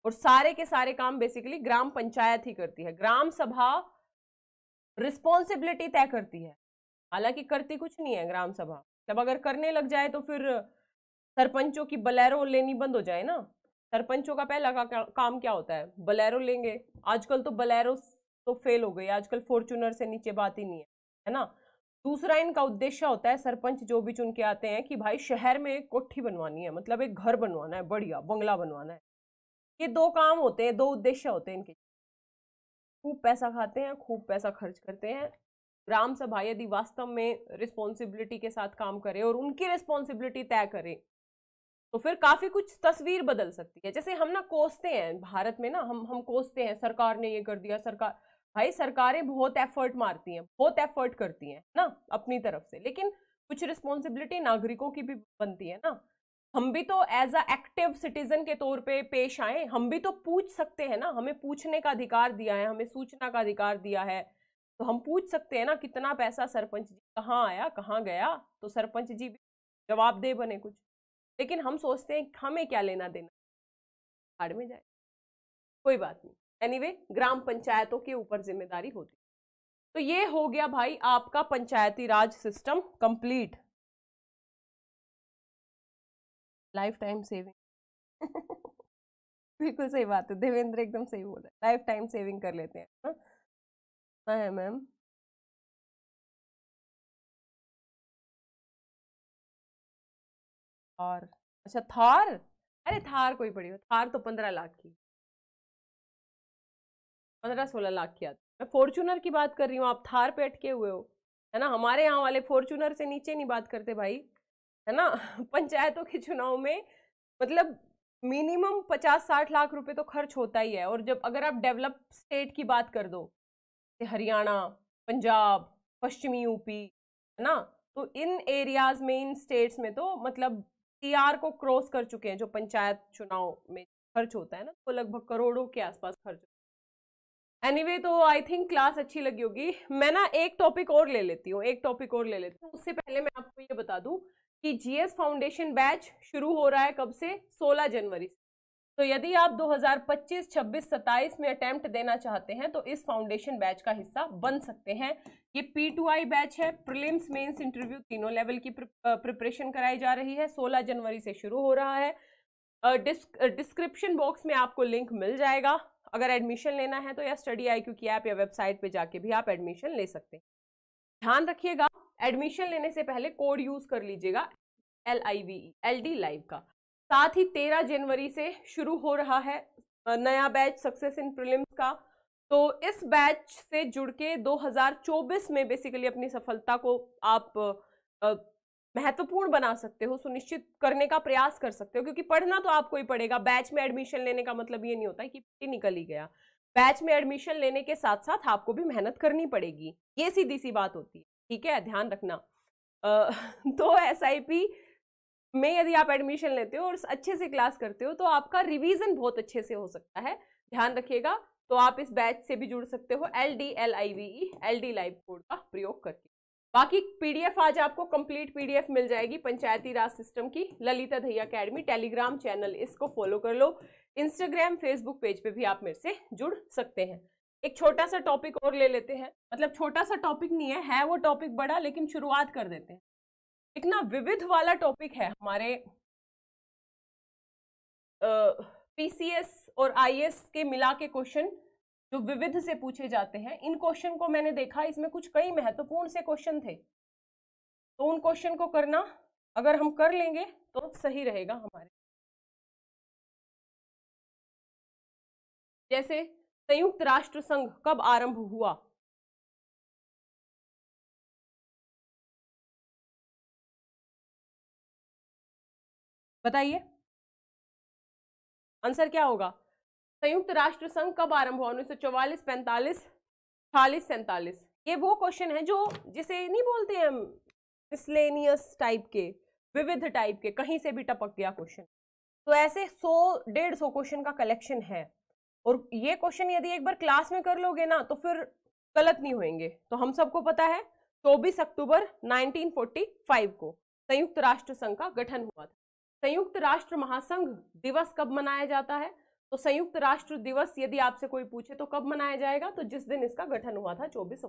और सारे के सारे काम बेसिकली ग्राम पंचायत ही करती है ग्राम सभा रिस्पॉन्सिबिलिटी तय करती है हालांकि करती कुछ नहीं है ग्राम सभा जब मतलब अगर करने लग जाए तो फिर सरपंचों की बलैरो लेनी बंद हो जाए ना सरपंचों का पहला का, काम क्या होता है बलैरो लेंगे आजकल तो बलैरो तो फेल हो गई आजकल फॉर्चूनर से नीचे बात ही नहीं है है ना दूसरा इनका उद्देश्य होता है सरपंच जो भी चुन के आते हैं कि भाई शहर में एक कोठी बनवानी है मतलब एक घर बनवाना है बढ़िया बंगला बनवाना है ये दो काम होते हैं दो उद्देश्य होते हैं इनके खूब पैसा खाते हैं खूब पैसा खर्च करते हैं ग्राम सभा यदि वास्तव में रिस्पॉन्सिबिलिटी के साथ काम करे और उनकी रिस्पॉन्सिबिलिटी तय करे तो फिर काफ़ी कुछ तस्वीर बदल सकती है जैसे हम ना कोसते हैं भारत में ना हम हम कोसते हैं सरकार ने ये कर दिया सरकार भाई सरकारें बहुत एफर्ट मारती हैं बहुत एफर्ट करती हैं ना अपनी तरफ से लेकिन कुछ रिस्पॉन्सिबिलिटी नागरिकों की भी बनती है ना हम भी तो एज अ एक्टिव सिटीजन के तौर पे पेश आए हम भी तो पूछ सकते हैं ना हमें पूछने का अधिकार दिया है हमें सूचना का अधिकार दिया है तो हम पूछ सकते हैं ना कितना पैसा सरपंच जी कहाँ आया कहाँ गया तो सरपंच जी भी जवाबदेह बने कुछ लेकिन हम सोचते हैं हमें क्या लेना देना भाड़ में जाए कोई बात नहीं एनीवे anyway, ग्राम पंचायतों के ऊपर जिम्मेदारी होती तो ये हो गया भाई आपका Panchayati Raj system complete lifetime saving बिल्कुल सही बात है देवेंद्र एकदम सही बोल रहे हैं लाइफ टाइम सेविंग कर लेते हैं ना हाँ। हाँ है मैम थार अच्छा थार अरे थार कोई पड़ी हो थार तो पंद्रह लाख की पंद्रह सोलह लाख की आती मैं फॉर्चूनर की बात कर रही हूँ आप थार पे अटके हुए हो है ना हमारे यहाँ वाले फॉर्चूनर से नीचे नहीं बात करते भाई है ना पंचायतों के चुनाव में मतलब मिनिमम पचास साठ लाख रुपए तो खर्च होता ही है और जब अगर आप डेवलप स्टेट की बात कर दो हरियाणा पंजाब पश्चिमी यूपी है ना तो इन एरियाज में इन स्टेट्स में तो मतलब टीआर को क्रॉस कर चुके हैं जो पंचायत चुनाव में खर्च होता है ना तो लगभग करोड़ों के आसपास खर्च एनी anyway, तो आई थिंक क्लास अच्छी लगी होगी मैं ना एक टॉपिक और ले लेती हूँ एक टॉपिक और ले लेती हूँ उससे पहले मैं आपको ये बता दूँ कि जीएस फाउंडेशन बैच शुरू हो रहा है कब से 16 जनवरी से तो यदि आप 2025, 26, 27 में अटेम्प्ट देना चाहते हैं तो इस फाउंडेशन बैच का हिस्सा बन सकते हैं ये पी टू आई बैच है प्रिलिम्स मेंस इंटरव्यू तीनों लेवल की प्रिपरेशन कराई जा रही है 16 जनवरी से शुरू हो रहा है डिस्क्रिप्शन बॉक्स में आपको लिंक मिल जाएगा अगर एडमिशन लेना है तो या स्टडी आई क्यू की ऐप या वेबसाइट पर जाके भी आप एडमिशन ले सकते हैं ध्यान रखिएगा एडमिशन लेने से पहले कोड यूज कर लीजिएगा L I V L D live का साथ ही तेरह जनवरी से शुरू हो रहा है नया बैच सक्सेस इन प्रिलिम्स का तो इस बैच से जुड़ के 2024 में बेसिकली अपनी सफलता को आप महत्वपूर्ण बना सकते हो सुनिश्चित करने का प्रयास कर सकते हो क्योंकि पढ़ना तो आपको ही पड़ेगा बैच में एडमिशन लेने का मतलब ये नहीं होता कि निकल ही गया बैच में एडमिशन लेने के साथ साथ आपको भी मेहनत करनी पड़ेगी ये सीधी सी बात होती है ठीक है ध्यान रखना आ, तो एस में यदि आप एडमिशन लेते हो और अच्छे से क्लास करते हो तो आपका रिवीजन बहुत अच्छे से हो सकता है ध्यान रखिएगा तो आप इस बैच से भी जुड़ सकते हो L D L I V E L D live code का प्रयोग करके बाकी पीडीएफ आज आपको कंप्लीट पीडीएफ मिल जाएगी पंचायती राज सिस्टम की Lalita Dhaiya academy Telegram channel इसको फॉलो कर लो इंस्टाग्राम फेसबुक पेज पे भी आप मेरे से जुड़ सकते हैं एक छोटा सा टॉपिक और ले लेते हैं मतलब छोटा सा टॉपिक नहीं है है वो टॉपिक बड़ा लेकिन शुरुआत कर देते हैं इतना विविध वाला टॉपिक है हमारे पीसीएस और आईएएस के मिला के क्वेश्चन जो विविध से पूछे जाते हैं इन क्वेश्चन को मैंने देखा इसमें कुछ कई महत्वपूर्ण से क्वेश्चन थे तो उन क्वेश्चन को करना अगर हम कर लेंगे तो सही रहेगा हमारे जैसे संयुक्त राष्ट्र संघ कब आरंभ हुआ बताइए आंसर क्या होगा संयुक्त राष्ट्र संघ कब आरंभ हुआ उन्नीस सौ चौवालीस पैंतालीस छालीस सैंतालीस ये वो क्वेश्चन है जो जिसे नहीं बोलते हम मिसलेनियस टाइप के विविध टाइप के कहीं से भी टपक गया क्वेश्चन तो ऐसे सौ डेढ़ सौ क्वेश्चन का कलेक्शन है और ये क्वेश्चन यदि एक बार क्लास में कर लोगे ना तो फिर गलत नहीं होंगे तो हम सबको पता है चौबीस अक्टूबर 1945 को संयुक्त राष्ट्र संघ का गठन हुआ था संयुक्त राष्ट्र महासंघ दिवस कब मनाया जाता है तो संयुक्त राष्ट्र दिवस यदि आपसे कोई पूछे तो कब मनाया जाएगा तो जिस दिन इसका गठन हुआ था चौबीस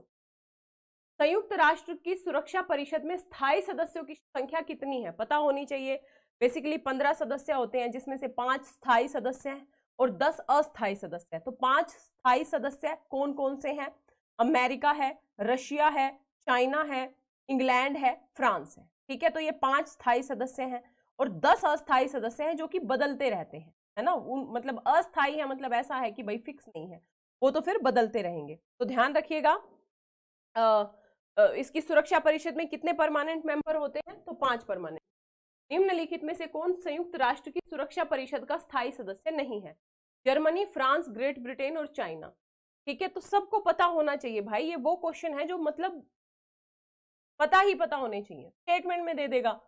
संयुक्त राष्ट्र की सुरक्षा परिषद में स्थायी सदस्यों की संख्या कितनी है पता होनी चाहिए बेसिकली पंद्रह सदस्य होते हैं जिसमें से पांच स्थायी सदस्य हैं और दस अस्थायी सदस्य हैं तो पांच स्थायी सदस्य कौन कौन से हैं अमेरिका है रशिया है चाइना है इंग्लैंड है फ्रांस है ठीक है तो ये पांच स्थायी सदस्य हैं और दस अस्थायी सदस्य हैं जो कि बदलते रहते हैं है ना उन मतलब अस्थायी है मतलब ऐसा है कि भाई फिक्स नहीं है वो तो फिर बदलते रहेंगे तो ध्यान रखिएगा इसकी सुरक्षा परिषद में कितने परमानेंट मेंबर होते हैं तो पांच परमानेंट निम्नलिखित में से कौन संयुक्त राष्ट्र की सुरक्षा परिषद का स्थायी सदस्य नहीं है जर्मनी फ्रांस ग्रेट ब्रिटेन और चाइना ठीक है तो सबको पता होना चाहिए भाई ये वो क्वेश्चन है जो मतलब पता ही पता होने चाहिए स्टेटमेंट में दे देगा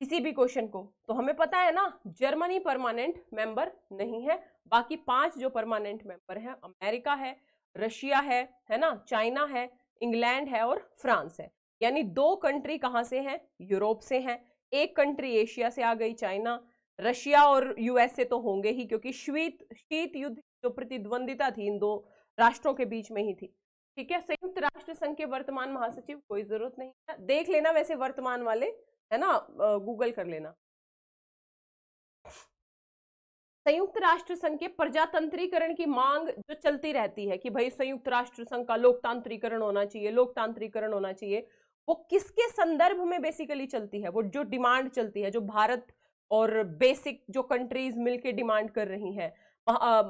किसी भी क्वेश्चन को तो हमें पता है ना जर्मनी परमानेंट मेंबर नहीं है बाकी पांच जो परमानेंट मेंबर हैं अमेरिका है रशिया है है ना चाइना है इंग्लैंड है और फ्रांस है यानी दो कंट्री कहाँ से हैं यूरोप से हैं एक कंट्री एशिया से आ गई चाइना रशिया और यूएसए तो होंगे ही क्योंकि श्वीत शीत युद्ध जो प्रतिद्वंदिता थी इन दो राष्ट्रों के बीच में ही थी ठीक है संयुक्त राष्ट्र संघ के वर्तमान महासचिव कोई जरूरत नहीं है देख लेना वैसे वर्तमान वाले है ना गूगल कर लेना संयुक्त राष्ट्र संघ के प्रजातंत्रीकरण की मांग जो चलती रहती है कि भाई संयुक्त राष्ट्र संघ का लोकतांत्रिकरण होना चाहिए लोकतांत्रिकरण होना चाहिए वो किसके संदर्भ में बेसिकली चलती है वो जो डिमांड चलती है जो भारत और बेसिक जो कंट्रीज मिलके डिमांड कर रही हैं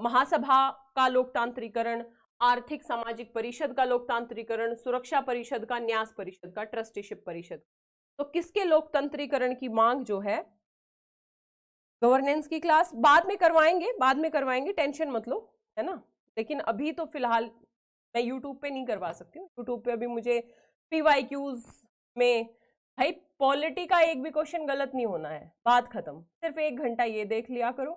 महासभा का लोकतांत्रिकरण आर्थिक सामाजिक परिषद का लोकतांत्रिकरण सुरक्षा परिषद का न्यास परिषद का ट्रस्टीशिप परिषद तो किसके लोकतंत्रीकरण की मांग जो है गवर्नेंस की क्लास बाद में करवाएंगे बाद में करवाएंगे टेंशन मत लो है ना लेकिन अभी तो फिलहाल मैं यूट्यूब पे नहीं करवा सकती हूँ यूट्यूब पे अभी मुझे पी वाई क्यूज में भाई पॉलिटी का एक भी क्वेश्चन गलत नहीं होना है बात खत्म सिर्फ एक घंटा ये देख लिया करो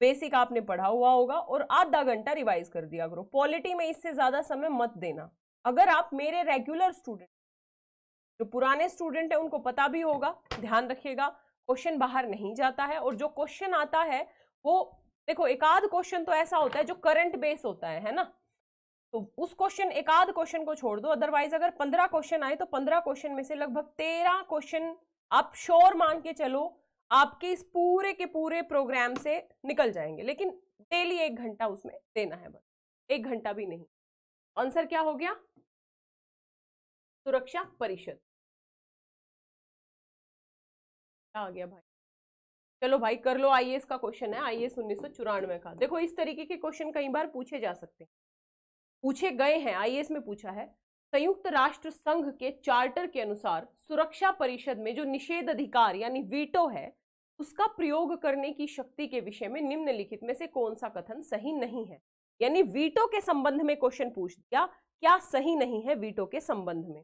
बेसिक आपने पढ़ा हुआ होगा और आधा घंटा रिवाइज कर दिया करो पॉलिटी में इससे ज़्यादा समय मत देना अगर आप मेरे रेगुलर स्टूडेंट जो पुराने स्टूडेंट हैं उनको पता भी होगा ध्यान रखिएगा क्वेश्चन बाहर नहीं जाता है और जो क्वेश्चन आता है वो देखो एक आध क्वेश्चन तो ऐसा होता है जो करंट बेस होता है है ना तो उस क्वेश्चन एक आध क्वेश्चन को छोड़ दो अदरवाइज अगर पंद्रह क्वेश्चन आए तो पंद्रह क्वेश्चन में से लगभग तेरह क्वेश्चन आप श्योर मान के चलो आपके इस पूरे के पूरे प्रोग्राम से निकल जाएंगे लेकिन डेली एक घंटा उसमें देना है बस एक घंटा भी नहीं आंसर क्या हो गया सुरक्षा परिषद आ गया भाई चलो भाई कर लो आईएएस का क्वेश्चन है आईएएस उन्नीस का देखो इस तरीके के क्वेश्चन कई बार पूछे जा सकते हैं पूछे गए हैं आई में पूछा है संयुक्त राष्ट्र संघ के चार्टर के अनुसार सुरक्षा परिषद में जो निषेध अधिकार यानी वीटो है उसका प्रयोग करने की शक्ति के विषय में निम्नलिखित में से कौन सा कथन सही नहीं है यानी वीटो के संबंध में क्वेश्चन पूछ दिया क्या सही नहीं है वीटो के संबंध में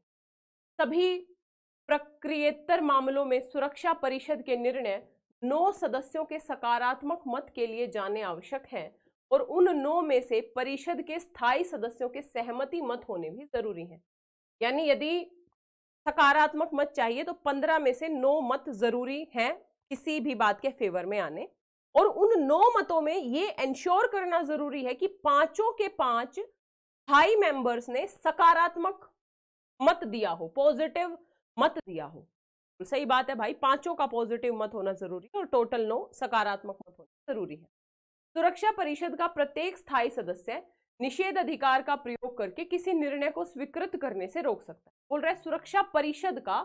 सभी प्रक्रियतर मामलों में सुरक्षा परिषद के निर्णय नौ सदस्यों के सकारात्मक मत के लिए जाने आवश्यक हैं और उन नौ में से परिषद के स्थायी सदस्यों के सहमति मत होने भी जरूरी हैं यानी यदि सकारात्मक मत चाहिए तो पंद्रह में से नौ मत जरूरी हैं किसी भी बात के फेवर में आने और उन नौ मतों में ये इंश्योर करना जरूरी है कि पांचों के पांच स्थायी मेंबर्स ने सकारात्मक मत दिया हो पॉजिटिव मत दिया हो सही बात है भाई पांचों का पॉजिटिव मत होना जरूरी है और टोटल नो सकारात्मक मत होना जरूरी है सुरक्षा परिषद का प्रत्येक स्थायी सदस्य निषेध अधिकार का प्रयोग करके किसी निर्णय को स्वीकृत करने से रोक सकता है बोल रहा है सुरक्षा परिषद का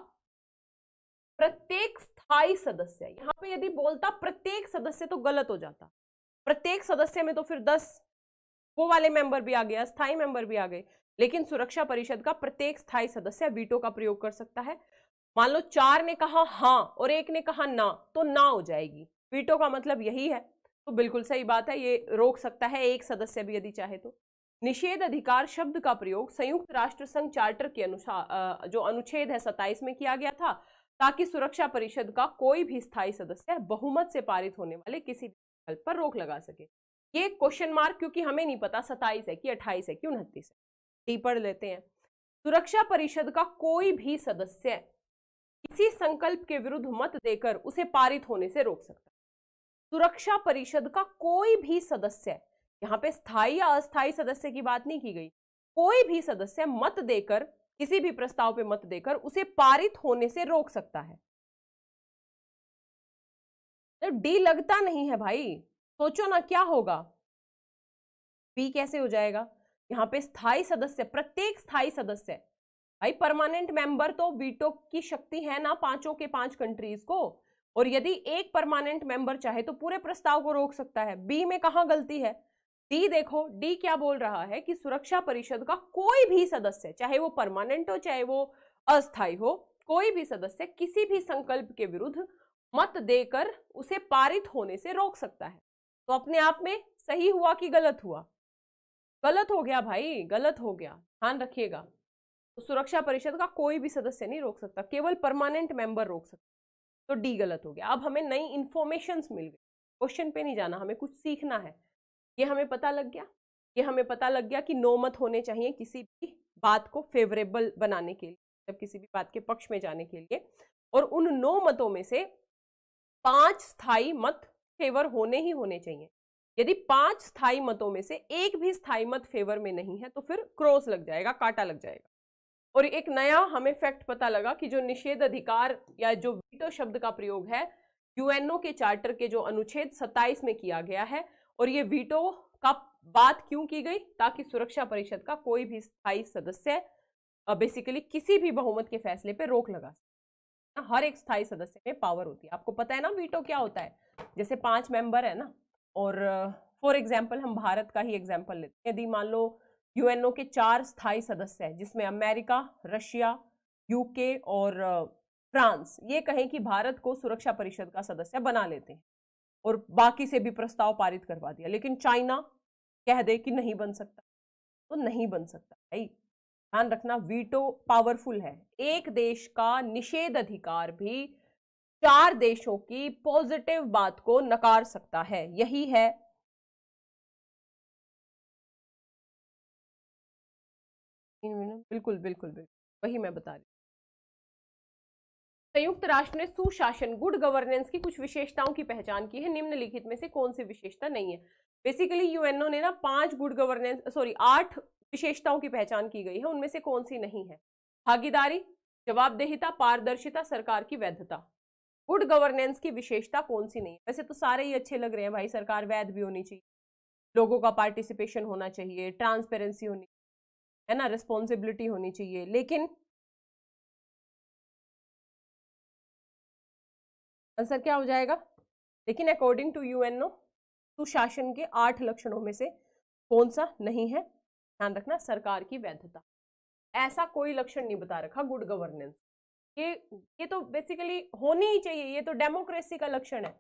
प्रत्येक स्थायी सदस्य यहाँ पे यदि बोलता प्रत्येक सदस्य तो गलत हो जाता प्रत्येक सदस्य में तो फिर दस वो वाले मेंबर भी आ गया अस्थायी मेंबर भी आ गए लेकिन सुरक्षा परिषद का प्रत्येक स्थायी सदस्य वीटो का प्रयोग कर सकता है मान लो चार ने कहा हाँ और एक ने कहा ना तो ना हो जाएगी वीटो का मतलब यही है तो बिल्कुल सही बात है ये रोक सकता है एक सदस्य भी यदि चाहे तो निषेध अधिकार शब्द का प्रयोग संयुक्त राष्ट्र संघ चार्टर के अनुसार जो अनुच्छेद है सत्ताईस में किया गया था ताकि सुरक्षा परिषद का कोई भी स्थायी सदस्य बहुमत से पारित होने वाले किसी विकल्प पर रोक लगा सके ये क्वेश्चन मार्क क्योंकि हमें नहीं पता सत्ताईस है कि अट्ठाईस है कि उनतीस है डी पढ़ लेते हैं सुरक्षा परिषद का कोई भी सदस्य किसी संकल्प के विरुद्ध मत देकर उसे पारित होने से रोक सकता सुरक्षा परिषद का कोई भी सदस्य यहाँ पे स्थायी या अस्थायी सदस्य की बात नहीं की गई कोई भी सदस्य मत देकर किसी भी प्रस्ताव पे मत देकर उसे पारित होने से रोक सकता है तो डी लगता नहीं है भाई सोचो ना क्या होगा बी कैसे हो जाएगा यहाँ पे स्थायी सदस्य प्रत्येक स्थायी सदस्य भाई परमानेंट मेंबर तो वीटो की शक्ति है ना पांचों के पांच कंट्रीज को और यदि एक परमानेंट मेंबर चाहे तो पूरे प्रस्ताव को रोक सकता है बी में कहा गलती है डी देखो डी क्या बोल रहा है कि सुरक्षा परिषद का कोई भी सदस्य चाहे वो परमानेंट हो चाहे वो अस्थायी हो कोई भी सदस्य किसी भी संकल्प के विरुद्ध मत देकर उसे पारित होने से रोक सकता है तो अपने आप में सही हुआ कि गलत हुआ गलत हो गया भाई गलत हो गया ध्यान रखिएगा तो सुरक्षा परिषद का कोई भी सदस्य नहीं रोक सकता केवल परमानेंट मेंबर रोक सकता तो डी गलत हो गया अब हमें नई इन्फॉर्मेशन मिल गई क्वेश्चन पे नहीं जाना हमें कुछ सीखना है ये हमें पता लग गया ये हमें पता लग गया कि नो मत होने चाहिए किसी भी बात को फेवरेबल बनाने के लिए मतलब किसी भी बात के पक्ष में जाने के लिए और उन नो मतों में से पांच स्थायी मत फेवर होने ही होने चाहिए यदि पांच स्थायी मतों में से एक भी स्थाई मत फेवर में नहीं है तो फिर क्रॉस लग जाएगा काटा लग जाएगा और एक नया हमें फैक्ट पता लगा कि जो निषेध अधिकार या जो वीटो शब्द का प्रयोग है यूएनओ के चार्टर के जो अनुच्छेद 27 में किया गया है और ये वीटो का बात क्यों की गई ताकि सुरक्षा परिषद का कोई भी स्थायी सदस्य बेसिकली किसी भी बहुमत के फैसले पर रोक लगा सके हर एक स्थायी सदस्य में पावर होती है आपको पता है ना वीटो क्या होता है जैसे पांच मेंबर है ना और फॉर एग्जाम्पल हम भारत का ही एग्जाम्पल लेते हैं यदि मान लो यूएनओ के चार स्थायी सदस्य हैं जिसमें अमेरिका रशिया यूके और फ्रांस ये कहें कि भारत को सुरक्षा परिषद का सदस्य बना लेते हैं और बाकी से भी प्रस्ताव पारित करवा दिया लेकिन चाइना कह दे कि नहीं बन सकता तो नहीं बन सकता भाई ध्यान रखना वीटो पावरफुल है एक देश का निषेध अधिकार भी चार देशों की पॉजिटिव बात को नकार सकता है यही है बिल्कुल बिल्कुल बिल्कुल वही मैं बता रही संयुक्त राष्ट्र ने सुशासन गुड गवर्नेंस की कुछ विशेषताओं की पहचान की है निम्नलिखित में से कौन सी विशेषता नहीं है बेसिकली यूएनओ ने ना पांच गुड गवर्नेंस सॉरी आठ विशेषताओं की पहचान की गई है उनमें से कौन सी नहीं है भागीदारी जवाबदेहिता पारदर्शिता सरकार की वैधता गुड गवर्नेंस की विशेषता कौन सी नहीं है वैसे तो सारे ही अच्छे लग रहे हैं भाई सरकार वैध भी होनी चाहिए लोगों का पार्टिसिपेशन होना चाहिए ट्रांसपेरेंसी होनी है ना रिस्पॉन्सिबिलिटी होनी चाहिए लेकिन आंसर क्या हो जाएगा लेकिन अकॉर्डिंग टू यूएनओ सुशासन के आठ लक्षणों में से कौन सा नहीं है ध्यान रखना सरकार की वैधता ऐसा कोई लक्षण नहीं बता रखा गुड गवर्नेंस ये ये तो बेसिकली होनी ही चाहिए ये तो डेमोक्रेसी का लक्षण है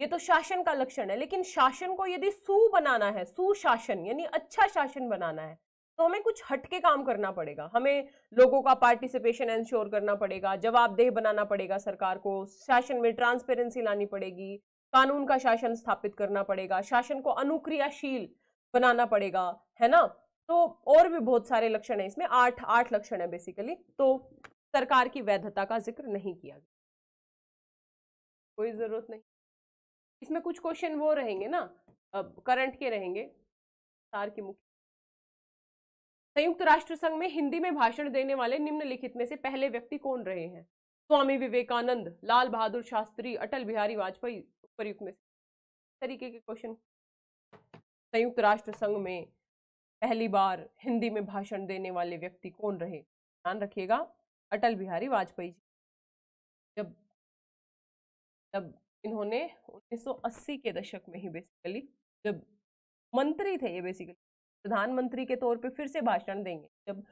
ये तो शासन का लक्षण है लेकिन शासन को यदि सु बनाना है सुशासन यानी अच्छा शासन बनाना है तो हमें कुछ हटके काम करना पड़ेगा हमें लोगों का पार्टिसिपेशन एंश्योर करना पड़ेगा जवाबदेह बनाना पड़ेगा सरकार को शासन में ट्रांसपेरेंसी लानी पड़ेगी कानून का शासन स्थापित करना पड़ेगा शासन को अनुक्रियाशील बनाना पड़ेगा है ना तो और भी बहुत सारे लक्षण है इसमें आठ आठ लक्षण है बेसिकली तो सरकार की वैधता का जिक्र नहीं किया गया कोई ज़रूरत नहीं इसमें कुछ क्वेश्चन वो रहेंगे ना करंट के रहेंगे सार की मुख्य संयुक्त राष्ट्र संघ में हिंदी में भाषण देने वाले निम्नलिखित में से पहले व्यक्ति कौन रहे हैं स्वामी विवेकानंद लाल बहादुर शास्त्री अटल बिहारी वाजपेयी उपरयुक्त में तरीके के क्वेश्चन संयुक्त राष्ट्र संघ में पहली बार हिंदी में भाषण देने वाले व्यक्ति कौन रहे ध्यान रखिएगा अटल बिहारी वाजपेयी जी जब जब इन्होंने 1980 के दशक में ही बेसिकली जब मंत्री थे ये बेसिकली प्रधानमंत्री के तौर पे फिर से भाषण देंगे जब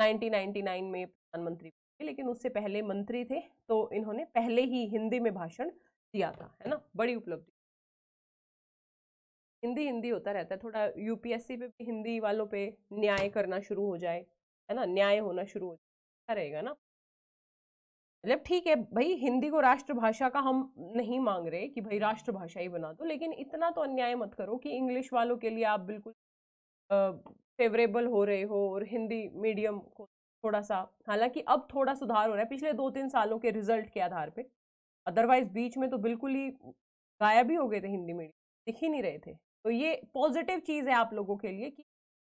1999 में प्रधानमंत्री लेकिन उससे पहले मंत्री थे तो इन्होंने पहले ही हिंदी में भाषण दिया था है ना बड़ी उपलब्धि हिंदी हिंदी होता रहता है थोड़ा यूपीएससी पे भी हिंदी वालों पे न्याय करना शुरू हो जाए है ना न्याय होना शुरू हो जाए रहेगा ना मतलब ठीक है भाई हिंदी को राष्ट्रभाषा का हम नहीं मांग रहे कि भाई राष्ट्रभाषा ही बना दो लेकिन इतना तो अन्याय मत करो कि इंग्लिश वालों के लिए आप बिल्कुल फेवरेबल हो रहे हो और हिंदी मीडियम को थोड़ा सा हालांकि अब थोड़ा सुधार हो रहा है पिछले दो तीन सालों के रिजल्ट के आधार पे अदरवाइज बीच में तो बिल्कुल ही गायब ही हो गए थे हिंदी मीडियम दिख ही नहीं रहे थे तो ये पॉजिटिव चीज़ है आप लोगों के लिए कि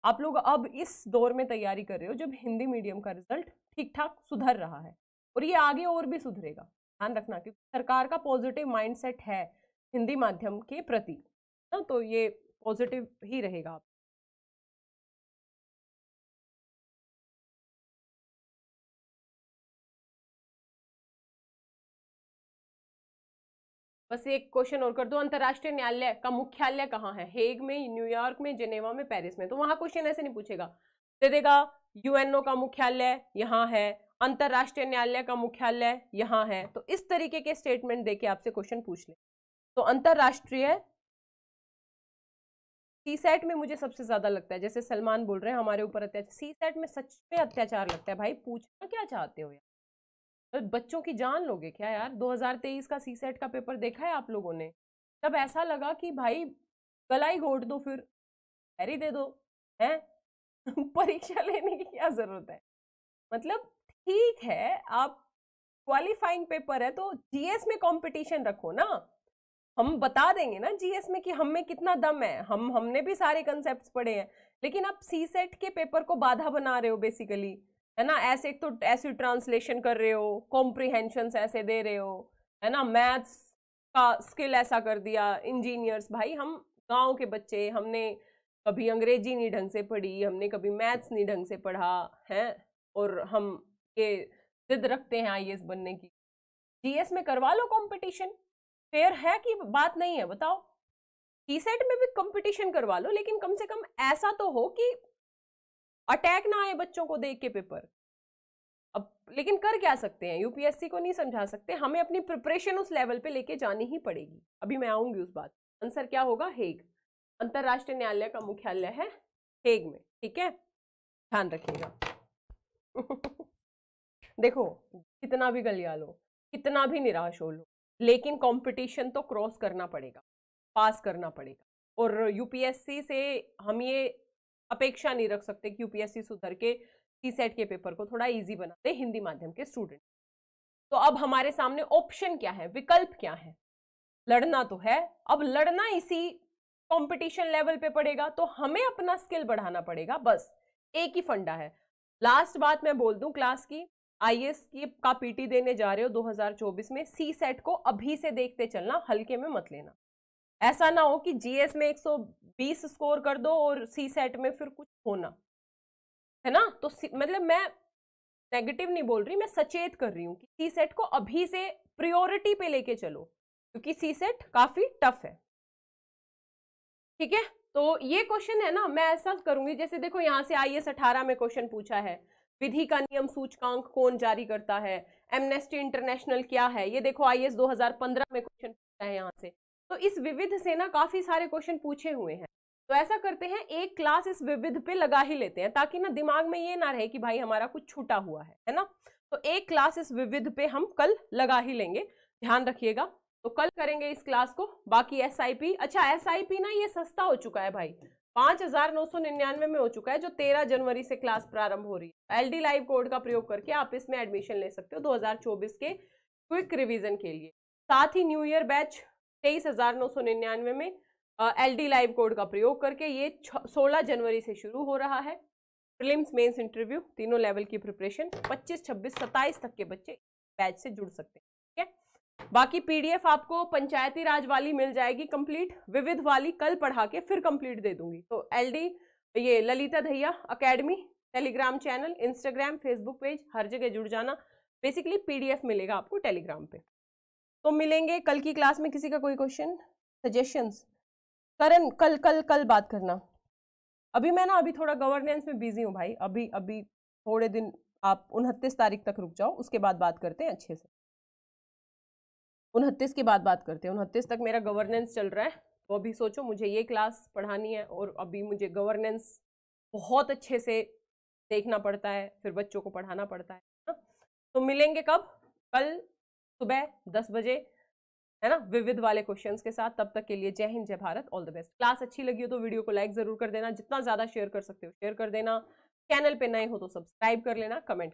आप लोग अब इस दौर में तैयारी कर रहे हो जब हिंदी मीडियम का रिजल्ट ठीक ठाक सुधर रहा है और ये आगे और भी सुधरेगा ध्यान रखना क्योंकि सरकार का पॉजिटिव माइंडसेट है हिंदी माध्यम के प्रति ना हाँ, तो ये पॉजिटिव ही रहेगा आप बस एक क्वेश्चन और कर दो अंतर्राष्ट्रीय न्यायालय का मुख्यालय कहाँ है हेग में न्यूयॉर्क में जिनेवा में पेरिस में तो वहां क्वेश्चन ऐसे नहीं पूछेगा दे देगा यूएनओ का मुख्यालय यहाँ है अंतर्राष्ट्रीय न्यायालय का मुख्यालय यहाँ है तो इस तरीके के स्टेटमेंट देके आपसे क्वेश्चन पूछ ले तो अंतर्राष्ट्रीय सी सेट में मुझे सबसे ज्यादा लगता है जैसे सलमान बोल रहे हैं हमारे ऊपर अत्याचार सी सेट में सच में अत्याचार लगता है भाई पूछना क्या चाहते हो यार तो बच्चों की जान लोगे क्या यार 2023 का सी सेट का पेपर देखा है आप लोगों ने तब ऐसा लगा कि भाई गला ही घोट दो फिर हैरी दे दो हैं परीक्षा लेने की क्या ज़रूरत है मतलब ठीक है आप क्वालिफाइंग पेपर है तो जीएस में कंपटीशन रखो ना हम बता देंगे ना जीएस में कि हम में कितना दम है हम हमने भी सारे कंसेप्ट पढ़े हैं लेकिन आप सी सेट के पेपर को बाधा बना रहे हो बेसिकली है ना ऐसे एक तो ऐसी ट्रांसलेशन कर रहे हो कॉम्प्रिहेंशन ऐसे दे रहे हो है ना मैथ्स का स्किल ऐसा कर दिया इंजीनियर्स भाई हम गांव के बच्चे हमने कभी अंग्रेजी नहीं ढंग से पढ़ी हमने कभी मैथ्स नहीं ढंग से पढ़ा है और हम ये जिद रखते हैं आई बनने की जीएस में करवा लो कॉम्पिटिशन फेयर है कि बात नहीं है बताओ टी सेट में भी कंपटीशन करवा लो लेकिन कम से कम ऐसा तो हो कि अटैक ना आए बच्चों को देख के पेपर अब लेकिन कर क्या सकते हैं यूपीएससी को नहीं समझा सकते हमें अपनी प्रिपरेशन उस लेवल पे लेके जानी ही पड़ेगी अभी मैं आऊंगी उस बात आंसर क्या होगा हेग अंतर्राष्ट्रीय न्यायालय का मुख्यालय है हेग में ठीक है ध्यान रखिएगा देखो कितना भी गलिया लो कितना भी निराश हो लो लेकिन कंपटीशन तो क्रॉस करना पड़ेगा पास करना पड़ेगा और यूपीएससी से हम ये अपेक्षा नहीं रख सकते कि यूपीएससी सुधर के सी सेट के पेपर को थोड़ा इजी बना दे हिंदी माध्यम के स्टूडेंट तो अब हमारे सामने ऑप्शन क्या है विकल्प क्या है लड़ना तो है अब लड़ना इसी कंपटीशन लेवल पे पड़ेगा तो हमें अपना स्किल बढ़ाना पड़ेगा बस एक ही फंडा है लास्ट बात मैं बोल दूं क्लास की आईएएस की का पीटी देने जा रहे हो 2024 में सी सेट को अभी से देखते चलना हल्के में मत लेना ऐसा ना हो कि जीएस में 120 स्कोर कर दो और सी सेट में फिर कुछ होना है ना तो मतलब मैं नेगेटिव नहीं बोल रही मैं सचेत कर रही हूँ कि सी सेट को अभी से प्रियोरिटी पे लेके चलो क्योंकि सी सेट काफी टफ है ठीक है तो ये क्वेश्चन है ना मैं ऐसा करूंगी जैसे देखो यहाँ से आई एस अठारह में क्वेश्चन पूछा है विधि का नियम सूचकांक कौन जारी करता है एमनेस्टी इंटरनेशनल क्या है ये देखो आई एस दो हजार पंद्रह में क्वेश्चन पूछा है यहाँ से तो इस विविध से ना काफी सारे क्वेश्चन पूछे हुए हैं तो ऐसा करते हैं एक क्लास इस विविध पे लगा ही लेते हैं ताकि ना दिमाग में ये ना रहे कि भाई हमारा कुछ छूटा हुआ है है ना तो एक क्लास इस विविध पे हम कल लगा ही लेंगे ध्यान रखिएगा तो कल करेंगे इस क्लास को बाकी एस अच्छा एस ना ये सस्ता हो चुका है भाई पांच हजार नौ सौ निन्यानवे में हो चुका है जो तेरह जनवरी से क्लास प्रारंभ हो रही है एलडी लाइव कोड का प्रयोग करके आप इसमें एडमिशन ले सकते हो 2024 के क्विक रिवीजन के लिए साथ ही न्यू ईयर बैच तेईस हज़ार नौ सौ निन्यानवे में एल डी लाइव कोड का प्रयोग करके ये सोलह जनवरी से शुरू हो रहा है प्रिलिम्स मेंस इंटरव्यू तीनों लेवल की प्रिपरेशन पच्चीस छब्बीस सत्ताईस तक के बच्चे बैच से जुड़ सकते हैं ठीक है बाकी पीडीएफ आपको पंचायती राज वाली मिल जाएगी कंप्लीट विविध वाली कल पढ़ा के फिर कंप्लीट दे दूंगी तो एलडी ये Lalita Dhaiya academy Telegram channel Instagram Facebook page हर जगह जुड़ जाना बेसिकली पीडीएफ मिलेगा आपको टेलीग्राम पे तो मिलेंगे कल की क्लास में किसी का कोई क्वेश्चन सजेशंस करण कल कल कल बात करना अभी मैं ना अभी थोड़ा गवर्नेंस में बिजी हूँ भाई अभी अभी थोड़े दिन आप उनतीस तारीख तक रुक जाओ उसके बाद बात करते हैं अच्छे से उनतीस के बाद बात करते हैं उनतीस तक मेरा गवर्नेंस चल रहा है तो अभी सोचो मुझे ये क्लास पढ़ानी है और अभी मुझे गवर्नेंस बहुत अच्छे से देखना पड़ता है फिर बच्चों को पढ़ाना पड़ता है ना तो मिलेंगे कब कल सुबह दस बजे है ना विविध वाले क्वेश्चंस के साथ तब तक के लिए जय हिंद जय Bharat all the best class अच्छी लगी हो तो वीडियो को लाइक जरूर कर देना जितना ज़्यादा शेयर कर सकते हो शेयर कर देना चैनल पे नए हो तो सब्सक्राइब कर लेना कमेंट कर